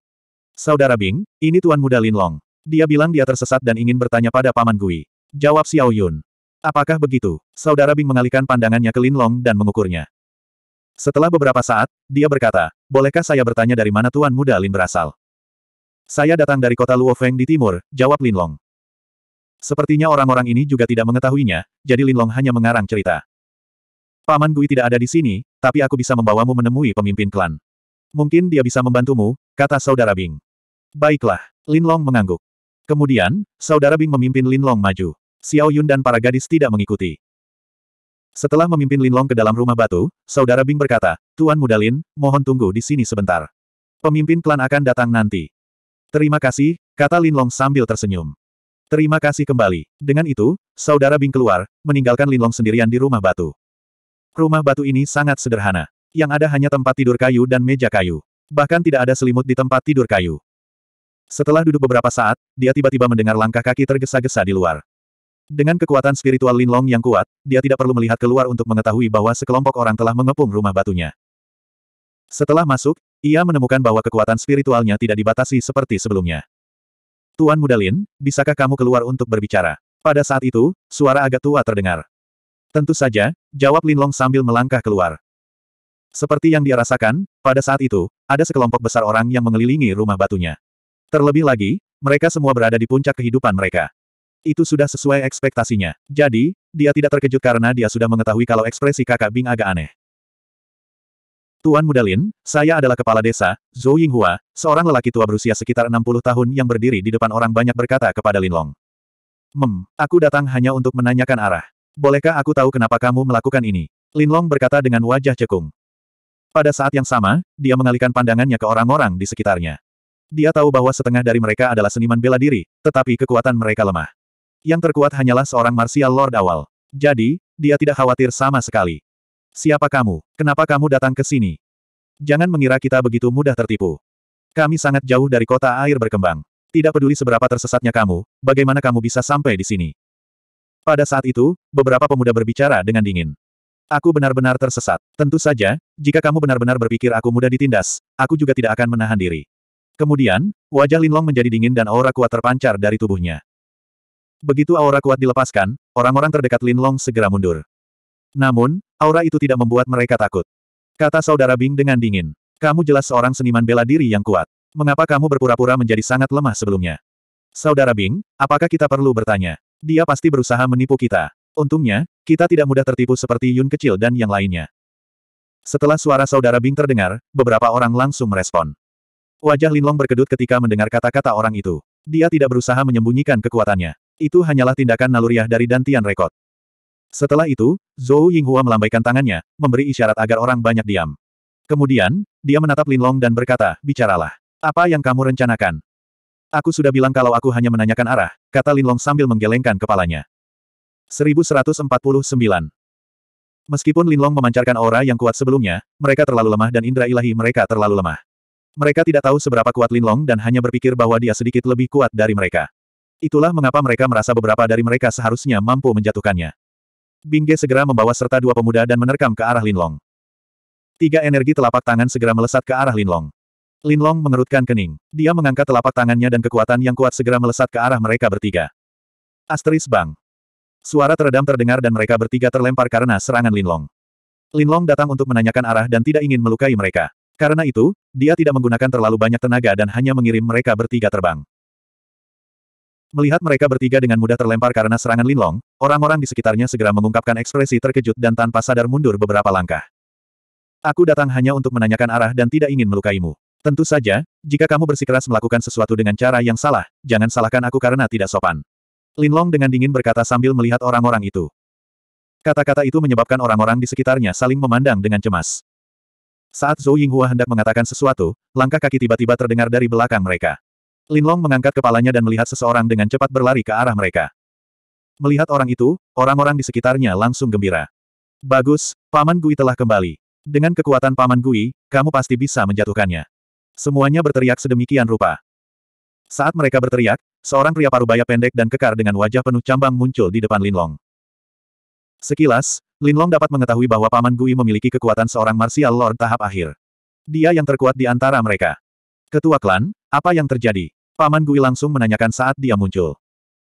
Saudara Bing, ini tuan muda Lin Long. Dia bilang dia tersesat dan ingin bertanya pada Paman Gui. Jawab Xiao Yun. Apakah begitu? Saudara Bing mengalihkan pandangannya ke Lin Long dan mengukurnya. Setelah beberapa saat, dia berkata, bolehkah saya bertanya dari mana tuan muda Lin berasal? Saya datang dari kota Luofeng di timur, jawab Linlong. Sepertinya orang-orang ini juga tidak mengetahuinya, jadi Linlong hanya mengarang cerita. Paman Gui tidak ada di sini, tapi aku bisa membawamu menemui pemimpin klan. Mungkin dia bisa membantumu, kata saudara Bing. Baiklah, Linlong mengangguk. Kemudian, saudara Bing memimpin Linlong maju. Xiao Yun dan para gadis tidak mengikuti. Setelah memimpin Linlong ke dalam rumah batu, saudara Bing berkata, Tuan Mudalin, mohon tunggu di sini sebentar. Pemimpin klan akan datang nanti. Terima kasih, kata Linlong sambil tersenyum. Terima kasih kembali. Dengan itu, saudara Bing keluar, meninggalkan Linlong sendirian di rumah batu. Rumah batu ini sangat sederhana. Yang ada hanya tempat tidur kayu dan meja kayu. Bahkan tidak ada selimut di tempat tidur kayu. Setelah duduk beberapa saat, dia tiba-tiba mendengar langkah kaki tergesa-gesa di luar. Dengan kekuatan spiritual Linlong yang kuat, dia tidak perlu melihat keluar untuk mengetahui bahwa sekelompok orang telah mengepung rumah batunya. Setelah masuk, ia menemukan bahwa kekuatan spiritualnya tidak dibatasi seperti sebelumnya. Tuan Mudalin, bisakah kamu keluar untuk berbicara? Pada saat itu, suara agak tua terdengar. Tentu saja, jawab Linlong sambil melangkah keluar. Seperti yang dia rasakan, pada saat itu, ada sekelompok besar orang yang mengelilingi rumah batunya. Terlebih lagi, mereka semua berada di puncak kehidupan mereka. Itu sudah sesuai ekspektasinya. Jadi, dia tidak terkejut karena dia sudah mengetahui kalau ekspresi kakak Bing agak aneh. Tuan Mudalin, saya adalah kepala desa, Zhou Yinghua, seorang lelaki tua berusia sekitar 60 tahun yang berdiri di depan orang banyak berkata kepada Lin Long. Mem, aku datang hanya untuk menanyakan arah. Bolehkah aku tahu kenapa kamu melakukan ini? Lin Long berkata dengan wajah cekung. Pada saat yang sama, dia mengalihkan pandangannya ke orang-orang di sekitarnya. Dia tahu bahwa setengah dari mereka adalah seniman bela diri, tetapi kekuatan mereka lemah. Yang terkuat hanyalah seorang martial lord awal. Jadi, dia tidak khawatir sama sekali. Siapa kamu? Kenapa kamu datang ke sini? Jangan mengira kita begitu mudah tertipu. Kami sangat jauh dari kota air berkembang. Tidak peduli seberapa tersesatnya kamu, bagaimana kamu bisa sampai di sini? Pada saat itu, beberapa pemuda berbicara dengan dingin. Aku benar-benar tersesat. Tentu saja, jika kamu benar-benar berpikir aku mudah ditindas, aku juga tidak akan menahan diri. Kemudian, wajah Linlong menjadi dingin dan aura kuat terpancar dari tubuhnya. Begitu aura kuat dilepaskan, orang-orang terdekat Linlong segera mundur. Namun, Aura itu tidak membuat mereka takut. Kata saudara Bing dengan dingin. Kamu jelas seorang seniman bela diri yang kuat. Mengapa kamu berpura-pura menjadi sangat lemah sebelumnya? Saudara Bing, apakah kita perlu bertanya? Dia pasti berusaha menipu kita. Untungnya, kita tidak mudah tertipu seperti Yun kecil dan yang lainnya. Setelah suara saudara Bing terdengar, beberapa orang langsung merespon. Wajah Linlong berkedut ketika mendengar kata-kata orang itu. Dia tidak berusaha menyembunyikan kekuatannya. Itu hanyalah tindakan naluriah dari Dantian Rekod. Setelah itu, Zhou Yinghua melambaikan tangannya, memberi isyarat agar orang banyak diam. Kemudian, dia menatap Linlong dan berkata, bicaralah. Apa yang kamu rencanakan? Aku sudah bilang kalau aku hanya menanyakan arah, kata Linlong sambil menggelengkan kepalanya. 1149 Meskipun Linlong memancarkan aura yang kuat sebelumnya, mereka terlalu lemah dan indera ilahi mereka terlalu lemah. Mereka tidak tahu seberapa kuat Linlong dan hanya berpikir bahwa dia sedikit lebih kuat dari mereka. Itulah mengapa mereka merasa beberapa dari mereka seharusnya mampu menjatuhkannya. Bingge segera membawa serta dua pemuda dan menerkam ke arah Linlong. Tiga energi telapak tangan segera melesat ke arah Linlong. Linlong mengerutkan kening. Dia mengangkat telapak tangannya dan kekuatan yang kuat segera melesat ke arah mereka bertiga. Asteris Bang. Suara teredam terdengar dan mereka bertiga terlempar karena serangan Linlong. Linlong datang untuk menanyakan arah dan tidak ingin melukai mereka. Karena itu, dia tidak menggunakan terlalu banyak tenaga dan hanya mengirim mereka bertiga terbang. Melihat mereka bertiga dengan mudah terlempar karena serangan Linlong, orang-orang di sekitarnya segera mengungkapkan ekspresi terkejut dan tanpa sadar mundur beberapa langkah. Aku datang hanya untuk menanyakan arah dan tidak ingin melukaimu. Tentu saja, jika kamu bersikeras melakukan sesuatu dengan cara yang salah, jangan salahkan aku karena tidak sopan. Linlong dengan dingin berkata sambil melihat orang-orang itu. Kata-kata itu menyebabkan orang-orang di sekitarnya saling memandang dengan cemas. Saat Zhou Yinghua hendak mengatakan sesuatu, langkah kaki tiba-tiba terdengar dari belakang mereka. Linlong mengangkat kepalanya dan melihat seseorang dengan cepat berlari ke arah mereka. Melihat orang itu, orang-orang di sekitarnya langsung gembira. Bagus, Paman Gui telah kembali. Dengan kekuatan Paman Gui, kamu pasti bisa menjatuhkannya. Semuanya berteriak sedemikian rupa. Saat mereka berteriak, seorang pria parubaya pendek dan kekar dengan wajah penuh cambang muncul di depan Linlong. Sekilas, Linlong dapat mengetahui bahwa Paman Gui memiliki kekuatan seorang martial lord tahap akhir. Dia yang terkuat di antara mereka. Ketua klan, apa yang terjadi? Paman Gui langsung menanyakan saat dia muncul.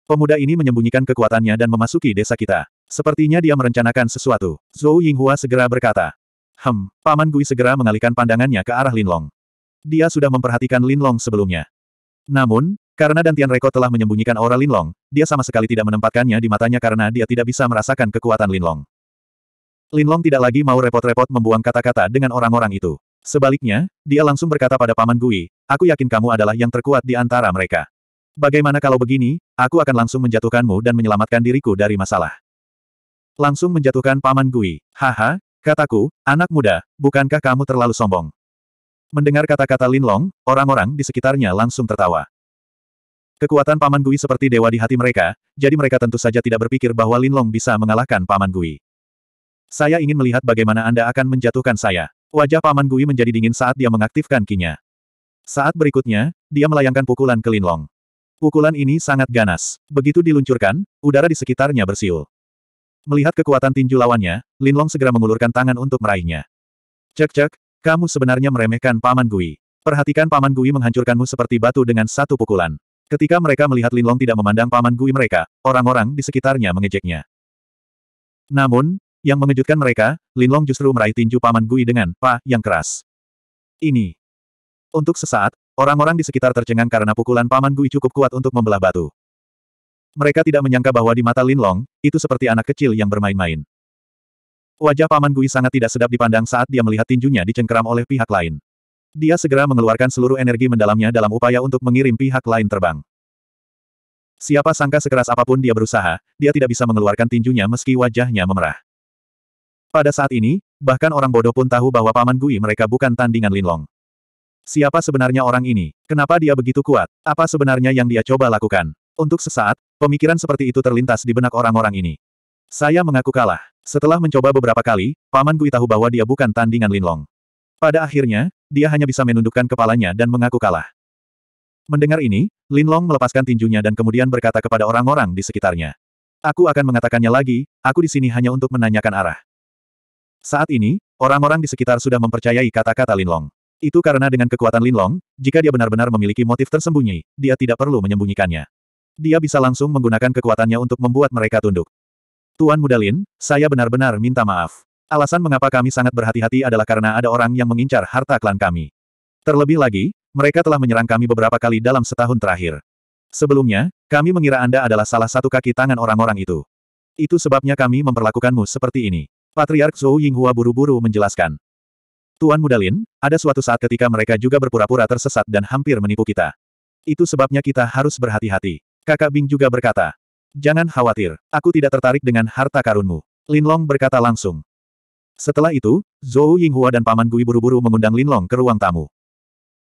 Pemuda ini menyembunyikan kekuatannya dan memasuki desa kita. Sepertinya dia merencanakan sesuatu. Zhou Yinghua segera berkata. Hem, Paman Gui segera mengalihkan pandangannya ke arah Linlong. Dia sudah memperhatikan Linlong sebelumnya. Namun, karena Dantian Reko telah menyembunyikan aura Linlong, dia sama sekali tidak menempatkannya di matanya karena dia tidak bisa merasakan kekuatan Linlong. Linlong tidak lagi mau repot-repot membuang kata-kata dengan orang-orang itu. Sebaliknya, dia langsung berkata pada Paman Gui, aku yakin kamu adalah yang terkuat di antara mereka. Bagaimana kalau begini, aku akan langsung menjatuhkanmu dan menyelamatkan diriku dari masalah. Langsung menjatuhkan Paman Gui. Haha, kataku, anak muda, bukankah kamu terlalu sombong? Mendengar kata-kata Lin Long, orang-orang di sekitarnya langsung tertawa. Kekuatan Paman Gui seperti dewa di hati mereka, jadi mereka tentu saja tidak berpikir bahwa Lin Long bisa mengalahkan Paman Gui. Saya ingin melihat bagaimana Anda akan menjatuhkan saya. Wajah Paman Gui menjadi dingin saat dia mengaktifkan kinya. Saat berikutnya, dia melayangkan pukulan ke Linlong. Pukulan ini sangat ganas. Begitu diluncurkan, udara di sekitarnya bersiul. Melihat kekuatan tinju lawannya, Linlong segera mengulurkan tangan untuk meraihnya. Cek-cek, kamu sebenarnya meremehkan Paman Gui. Perhatikan Paman Gui menghancurkanmu seperti batu dengan satu pukulan. Ketika mereka melihat Linlong tidak memandang Paman Gui mereka, orang-orang di sekitarnya mengejeknya. Namun, yang mengejutkan mereka, Linlong justru meraih tinju Paman Gui dengan pa yang keras. Ini. Untuk sesaat, orang-orang di sekitar tercengang karena pukulan Paman Gui cukup kuat untuk membelah batu. Mereka tidak menyangka bahwa di mata Linlong, itu seperti anak kecil yang bermain-main. Wajah Paman Gui sangat tidak sedap dipandang saat dia melihat tinjunya dicengkeram oleh pihak lain. Dia segera mengeluarkan seluruh energi mendalamnya dalam upaya untuk mengirim pihak lain terbang. Siapa sangka sekeras apapun dia berusaha, dia tidak bisa mengeluarkan tinjunya meski wajahnya memerah. Pada saat ini, bahkan orang bodoh pun tahu bahwa Paman Gui mereka bukan tandingan Linlong. Siapa sebenarnya orang ini? Kenapa dia begitu kuat? Apa sebenarnya yang dia coba lakukan? Untuk sesaat, pemikiran seperti itu terlintas di benak orang-orang ini. Saya mengaku kalah. Setelah mencoba beberapa kali, Paman Gui tahu bahwa dia bukan tandingan Linlong. Pada akhirnya, dia hanya bisa menundukkan kepalanya dan mengaku kalah. Mendengar ini, Linlong melepaskan tinjunya dan kemudian berkata kepada orang-orang di sekitarnya. Aku akan mengatakannya lagi, aku di sini hanya untuk menanyakan arah. Saat ini, orang-orang di sekitar sudah mempercayai kata-kata Linlong. Itu karena dengan kekuatan Linlong, jika dia benar-benar memiliki motif tersembunyi, dia tidak perlu menyembunyikannya. Dia bisa langsung menggunakan kekuatannya untuk membuat mereka tunduk. Tuan Muda Lin, saya benar-benar minta maaf. Alasan mengapa kami sangat berhati-hati adalah karena ada orang yang mengincar harta klan kami. Terlebih lagi, mereka telah menyerang kami beberapa kali dalam setahun terakhir. Sebelumnya, kami mengira Anda adalah salah satu kaki tangan orang-orang itu. Itu sebabnya kami memperlakukanmu seperti ini. Patriark Zhou Yinghua buru-buru menjelaskan. Tuan Mudalin, ada suatu saat ketika mereka juga berpura-pura tersesat dan hampir menipu kita. Itu sebabnya kita harus berhati-hati. Kakak Bing juga berkata. Jangan khawatir, aku tidak tertarik dengan harta karunmu. Lin Long berkata langsung. Setelah itu, Zhou Yinghua dan Paman Gui buru-buru mengundang Lin Long ke ruang tamu.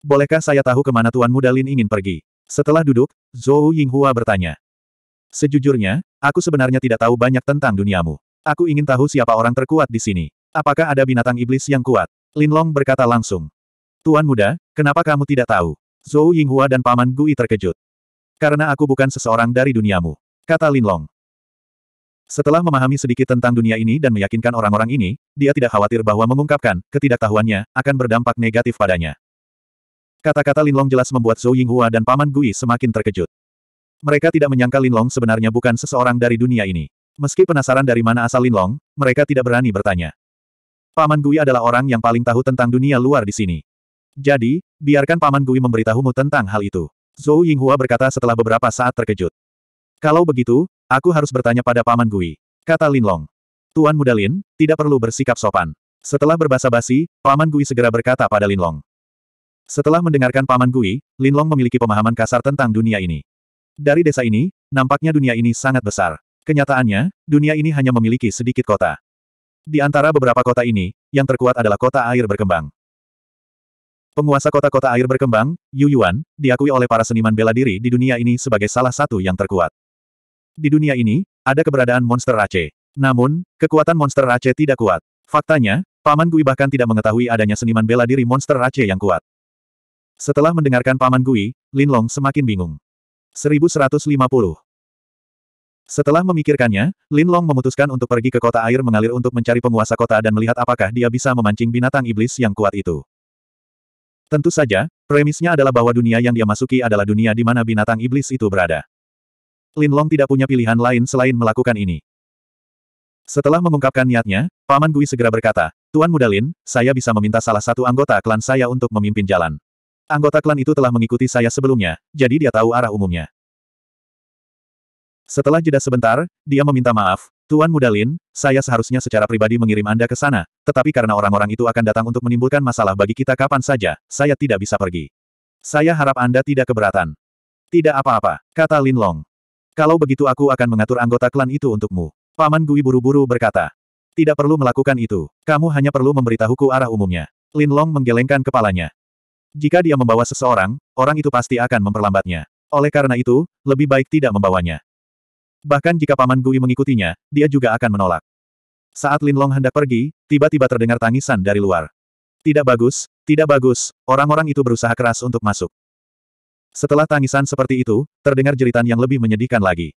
Bolehkah saya tahu kemana Tuan Mudalin ingin pergi? Setelah duduk, Zhou Yinghua bertanya. Sejujurnya, aku sebenarnya tidak tahu banyak tentang duniamu. Aku ingin tahu siapa orang terkuat di sini. Apakah ada binatang iblis yang kuat? Linlong berkata langsung. Tuan muda, kenapa kamu tidak tahu? Zhou Yinghua dan Paman Gui terkejut. Karena aku bukan seseorang dari duniamu. Kata Linlong. Setelah memahami sedikit tentang dunia ini dan meyakinkan orang-orang ini, dia tidak khawatir bahwa mengungkapkan ketidaktahuannya akan berdampak negatif padanya. Kata-kata Linlong jelas membuat Zhou Yinghua dan Paman Gui semakin terkejut. Mereka tidak menyangka Linlong sebenarnya bukan seseorang dari dunia ini. Meski penasaran dari mana asal Linlong, mereka tidak berani bertanya. Paman Gui adalah orang yang paling tahu tentang dunia luar di sini. Jadi, biarkan Paman Gui memberitahumu tentang hal itu. Zhou Yinghua berkata setelah beberapa saat terkejut. Kalau begitu, aku harus bertanya pada Paman Gui. Kata Linlong. Tuan Muda Lin, tidak perlu bersikap sopan. Setelah berbahasa basi Paman Gui segera berkata pada Linlong. Setelah mendengarkan Paman Gui, Linlong memiliki pemahaman kasar tentang dunia ini. Dari desa ini, nampaknya dunia ini sangat besar. Kenyataannya, dunia ini hanya memiliki sedikit kota. Di antara beberapa kota ini, yang terkuat adalah kota air berkembang. Penguasa kota-kota air berkembang, Yu Yuan, diakui oleh para seniman bela diri di dunia ini sebagai salah satu yang terkuat. Di dunia ini, ada keberadaan monster Rache. Namun, kekuatan monster Rache tidak kuat. Faktanya, Paman Gui bahkan tidak mengetahui adanya seniman bela diri monster Rache yang kuat. Setelah mendengarkan Paman Gui, Lin Long semakin bingung. 1150 setelah memikirkannya, Lin Long memutuskan untuk pergi ke kota air mengalir untuk mencari penguasa kota dan melihat apakah dia bisa memancing binatang iblis yang kuat itu. Tentu saja, premisnya adalah bahwa dunia yang dia masuki adalah dunia di mana binatang iblis itu berada. Lin Long tidak punya pilihan lain selain melakukan ini. Setelah mengungkapkan niatnya, Paman Gui segera berkata, Tuan Muda Lin, saya bisa meminta salah satu anggota klan saya untuk memimpin jalan. Anggota klan itu telah mengikuti saya sebelumnya, jadi dia tahu arah umumnya. Setelah jeda sebentar, dia meminta maaf, Tuan Mudalin, saya seharusnya secara pribadi mengirim Anda ke sana, tetapi karena orang-orang itu akan datang untuk menimbulkan masalah bagi kita kapan saja, saya tidak bisa pergi. Saya harap Anda tidak keberatan. Tidak apa-apa, kata Lin Long. Kalau begitu aku akan mengatur anggota klan itu untukmu. Paman Gui buru-buru berkata. Tidak perlu melakukan itu. Kamu hanya perlu memberitahuku arah umumnya. Lin Long menggelengkan kepalanya. Jika dia membawa seseorang, orang itu pasti akan memperlambatnya. Oleh karena itu, lebih baik tidak membawanya. Bahkan jika Paman Gui mengikutinya, dia juga akan menolak. Saat Lin Long hendak pergi, tiba-tiba terdengar tangisan dari luar. Tidak bagus, tidak bagus, orang-orang itu berusaha keras untuk masuk. Setelah tangisan seperti itu, terdengar jeritan yang lebih menyedihkan lagi.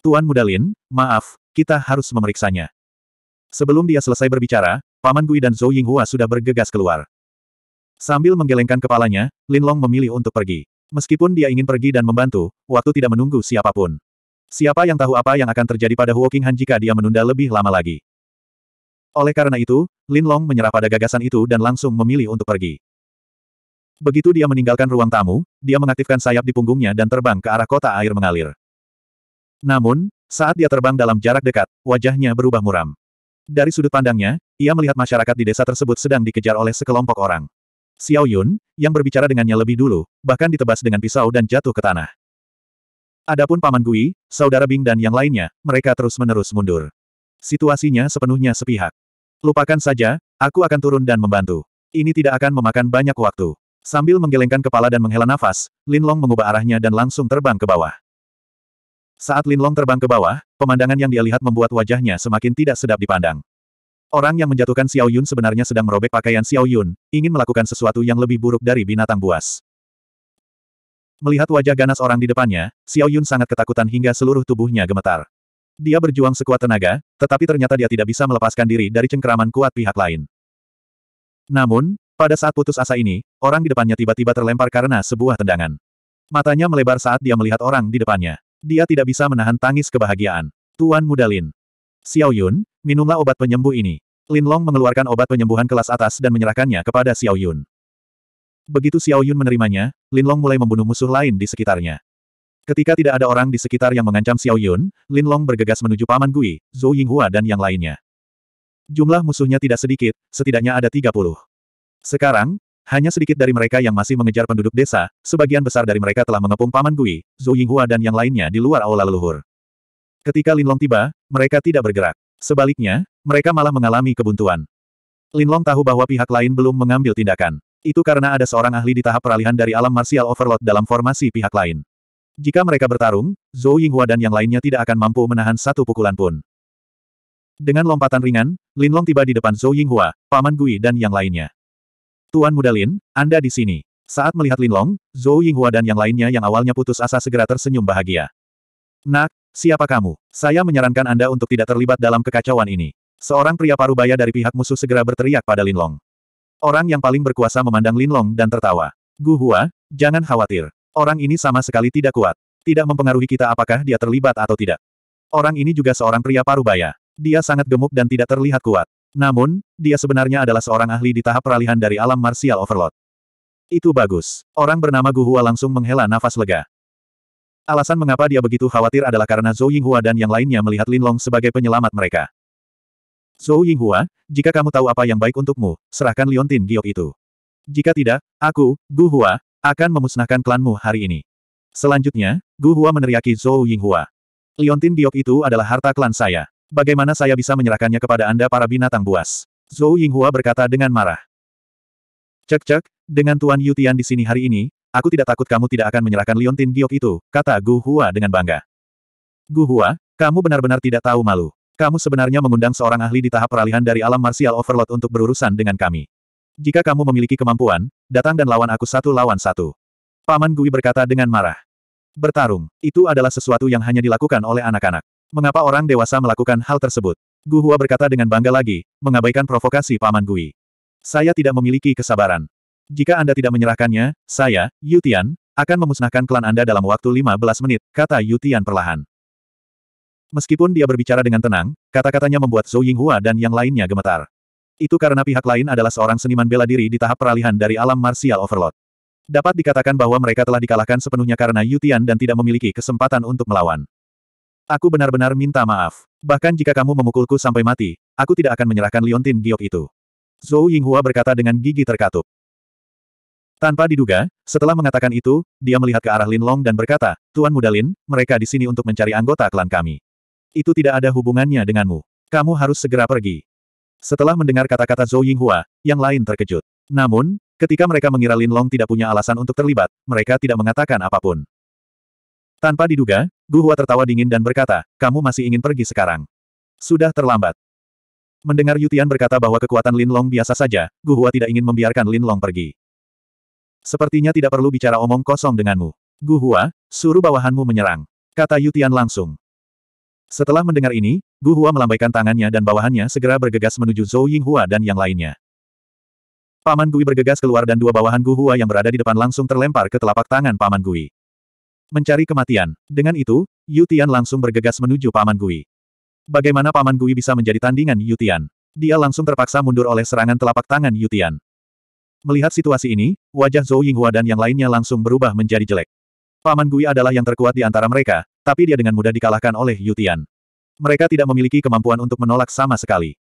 Tuan Muda Lin, maaf, kita harus memeriksanya. Sebelum dia selesai berbicara, Paman Gui dan Zhou Yinghua sudah bergegas keluar. Sambil menggelengkan kepalanya, Lin Long memilih untuk pergi. Meskipun dia ingin pergi dan membantu, waktu tidak menunggu siapapun. Siapa yang tahu apa yang akan terjadi pada Huo Qinghan jika dia menunda lebih lama lagi? Oleh karena itu, Lin Long menyerah pada gagasan itu dan langsung memilih untuk pergi. Begitu dia meninggalkan ruang tamu, dia mengaktifkan sayap di punggungnya dan terbang ke arah kota air mengalir. Namun, saat dia terbang dalam jarak dekat, wajahnya berubah muram. Dari sudut pandangnya, ia melihat masyarakat di desa tersebut sedang dikejar oleh sekelompok orang. Xiao Yun, yang berbicara dengannya lebih dulu, bahkan ditebas dengan pisau dan jatuh ke tanah. Adapun Paman Gui, Saudara Bing dan yang lainnya, mereka terus-menerus mundur. Situasinya sepenuhnya sepihak. Lupakan saja, aku akan turun dan membantu. Ini tidak akan memakan banyak waktu. Sambil menggelengkan kepala dan menghela nafas, Lin Long mengubah arahnya dan langsung terbang ke bawah. Saat Lin Long terbang ke bawah, pemandangan yang dia lihat membuat wajahnya semakin tidak sedap dipandang. Orang yang menjatuhkan Xiao Yun sebenarnya sedang merobek pakaian Xiao Yun, ingin melakukan sesuatu yang lebih buruk dari binatang buas. Melihat wajah ganas orang di depannya, Xiao Yun sangat ketakutan hingga seluruh tubuhnya gemetar. Dia berjuang sekuat tenaga, tetapi ternyata dia tidak bisa melepaskan diri dari cengkeraman kuat pihak lain. Namun, pada saat putus asa ini, orang di depannya tiba-tiba terlempar karena sebuah tendangan. Matanya melebar saat dia melihat orang di depannya. Dia tidak bisa menahan tangis kebahagiaan. Tuan Muda Lin. Xiao Yun, minumlah obat penyembuh ini. Lin Long mengeluarkan obat penyembuhan kelas atas dan menyerahkannya kepada Xiao Yun. Begitu Xiao Yun menerimanya, Linlong mulai membunuh musuh lain di sekitarnya. Ketika tidak ada orang di sekitar yang mengancam Xiao Yun, Linlong bergegas menuju Paman Gui, Zhou Yinghua dan yang lainnya. Jumlah musuhnya tidak sedikit, setidaknya ada 30. Sekarang, hanya sedikit dari mereka yang masih mengejar penduduk desa, sebagian besar dari mereka telah mengepung Paman Gui, Zhou Yinghua dan yang lainnya di luar aula leluhur. Ketika Linlong tiba, mereka tidak bergerak. Sebaliknya, mereka malah mengalami kebuntuan. Linlong tahu bahwa pihak lain belum mengambil tindakan. Itu karena ada seorang ahli di tahap peralihan dari alam martial overload dalam formasi pihak lain. Jika mereka bertarung, Zhou Yinghua dan yang lainnya tidak akan mampu menahan satu pukulan pun. Dengan lompatan ringan, Lin Long tiba di depan Zhou Yinghua, Paman Gui dan yang lainnya. Tuan Muda Lin, Anda di sini. Saat melihat Lin Long, Zhou Yinghua dan yang lainnya yang awalnya putus asa segera tersenyum bahagia. Nak, siapa kamu? Saya menyarankan Anda untuk tidak terlibat dalam kekacauan ini. Seorang pria parubaya dari pihak musuh segera berteriak pada Lin Long. Orang yang paling berkuasa memandang Linlong dan tertawa. Gu Hua, jangan khawatir. Orang ini sama sekali tidak kuat. Tidak mempengaruhi kita apakah dia terlibat atau tidak. Orang ini juga seorang pria parubaya. Dia sangat gemuk dan tidak terlihat kuat. Namun, dia sebenarnya adalah seorang ahli di tahap peralihan dari alam martial overload. Itu bagus. Orang bernama Gu Hua langsung menghela nafas lega. Alasan mengapa dia begitu khawatir adalah karena Zhou Yinghua dan yang lainnya melihat Linlong sebagai penyelamat mereka. Zhou Yinghua, jika kamu tahu apa yang baik untukmu, serahkan Liontin Giok itu. Jika tidak, aku, Gu Hua, akan memusnahkan klanmu hari ini. Selanjutnya, Gu Hua meneriaki Zhou Yinghua. Liontin Giok itu adalah harta klan saya. Bagaimana saya bisa menyerahkannya kepada Anda para binatang buas? Zhou Yinghua berkata dengan marah. Cek-cek, dengan Tuan Yutian di sini hari ini, aku tidak takut kamu tidak akan menyerahkan Liontin Giok itu, kata Gu Hua dengan bangga. Gu Hua, kamu benar-benar tidak tahu malu. Kamu sebenarnya mengundang seorang ahli di tahap peralihan dari alam martial overload untuk berurusan dengan kami. Jika kamu memiliki kemampuan, datang dan lawan aku satu lawan satu. Paman Gui berkata dengan marah. Bertarung, itu adalah sesuatu yang hanya dilakukan oleh anak-anak. Mengapa orang dewasa melakukan hal tersebut? Gu Hua berkata dengan bangga lagi, mengabaikan provokasi Paman Gui. Saya tidak memiliki kesabaran. Jika Anda tidak menyerahkannya, saya, Yutian, akan memusnahkan klan Anda dalam waktu 15 menit, kata Yutian perlahan. Meskipun dia berbicara dengan tenang, kata-katanya membuat Zhou Yinghua dan yang lainnya gemetar. Itu karena pihak lain adalah seorang seniman bela diri di tahap peralihan dari alam martial overload. Dapat dikatakan bahwa mereka telah dikalahkan sepenuhnya karena Yutian dan tidak memiliki kesempatan untuk melawan. Aku benar-benar minta maaf. Bahkan jika kamu memukulku sampai mati, aku tidak akan menyerahkan Liontin Giok itu. Zhou Yinghua berkata dengan gigi terkatup. Tanpa diduga, setelah mengatakan itu, dia melihat ke arah Lin Long dan berkata, Tuan Muda Lin, mereka di sini untuk mencari anggota klan kami. Itu tidak ada hubungannya denganmu. Kamu harus segera pergi. Setelah mendengar kata-kata Zhou Yinghua, yang lain terkejut. Namun, ketika mereka mengira Lin Long tidak punya alasan untuk terlibat, mereka tidak mengatakan apapun. Tanpa diduga, Guhua tertawa dingin dan berkata, kamu masih ingin pergi sekarang. Sudah terlambat. Mendengar Yutian berkata bahwa kekuatan Lin Long biasa saja, Guhua tidak ingin membiarkan Lin Long pergi. Sepertinya tidak perlu bicara omong kosong denganmu. Guhua. suruh bawahanmu menyerang. Kata Yutian langsung. Setelah mendengar ini, Gu Hua melambaikan tangannya dan bawahannya segera bergegas menuju Zhou Hua dan yang lainnya. Paman Gui bergegas keluar dan dua bawahan Gu Hua yang berada di depan langsung terlempar ke telapak tangan Paman Gui. Mencari kematian. Dengan itu, Yu Tian langsung bergegas menuju Paman Gui. Bagaimana Paman Gui bisa menjadi tandingan Yu Tian? Dia langsung terpaksa mundur oleh serangan telapak tangan Yu Tian. Melihat situasi ini, wajah Zhou Hua dan yang lainnya langsung berubah menjadi jelek. Paman Gui adalah yang terkuat di antara mereka, tapi dia dengan mudah dikalahkan oleh Yutian. Mereka tidak memiliki kemampuan untuk menolak sama sekali.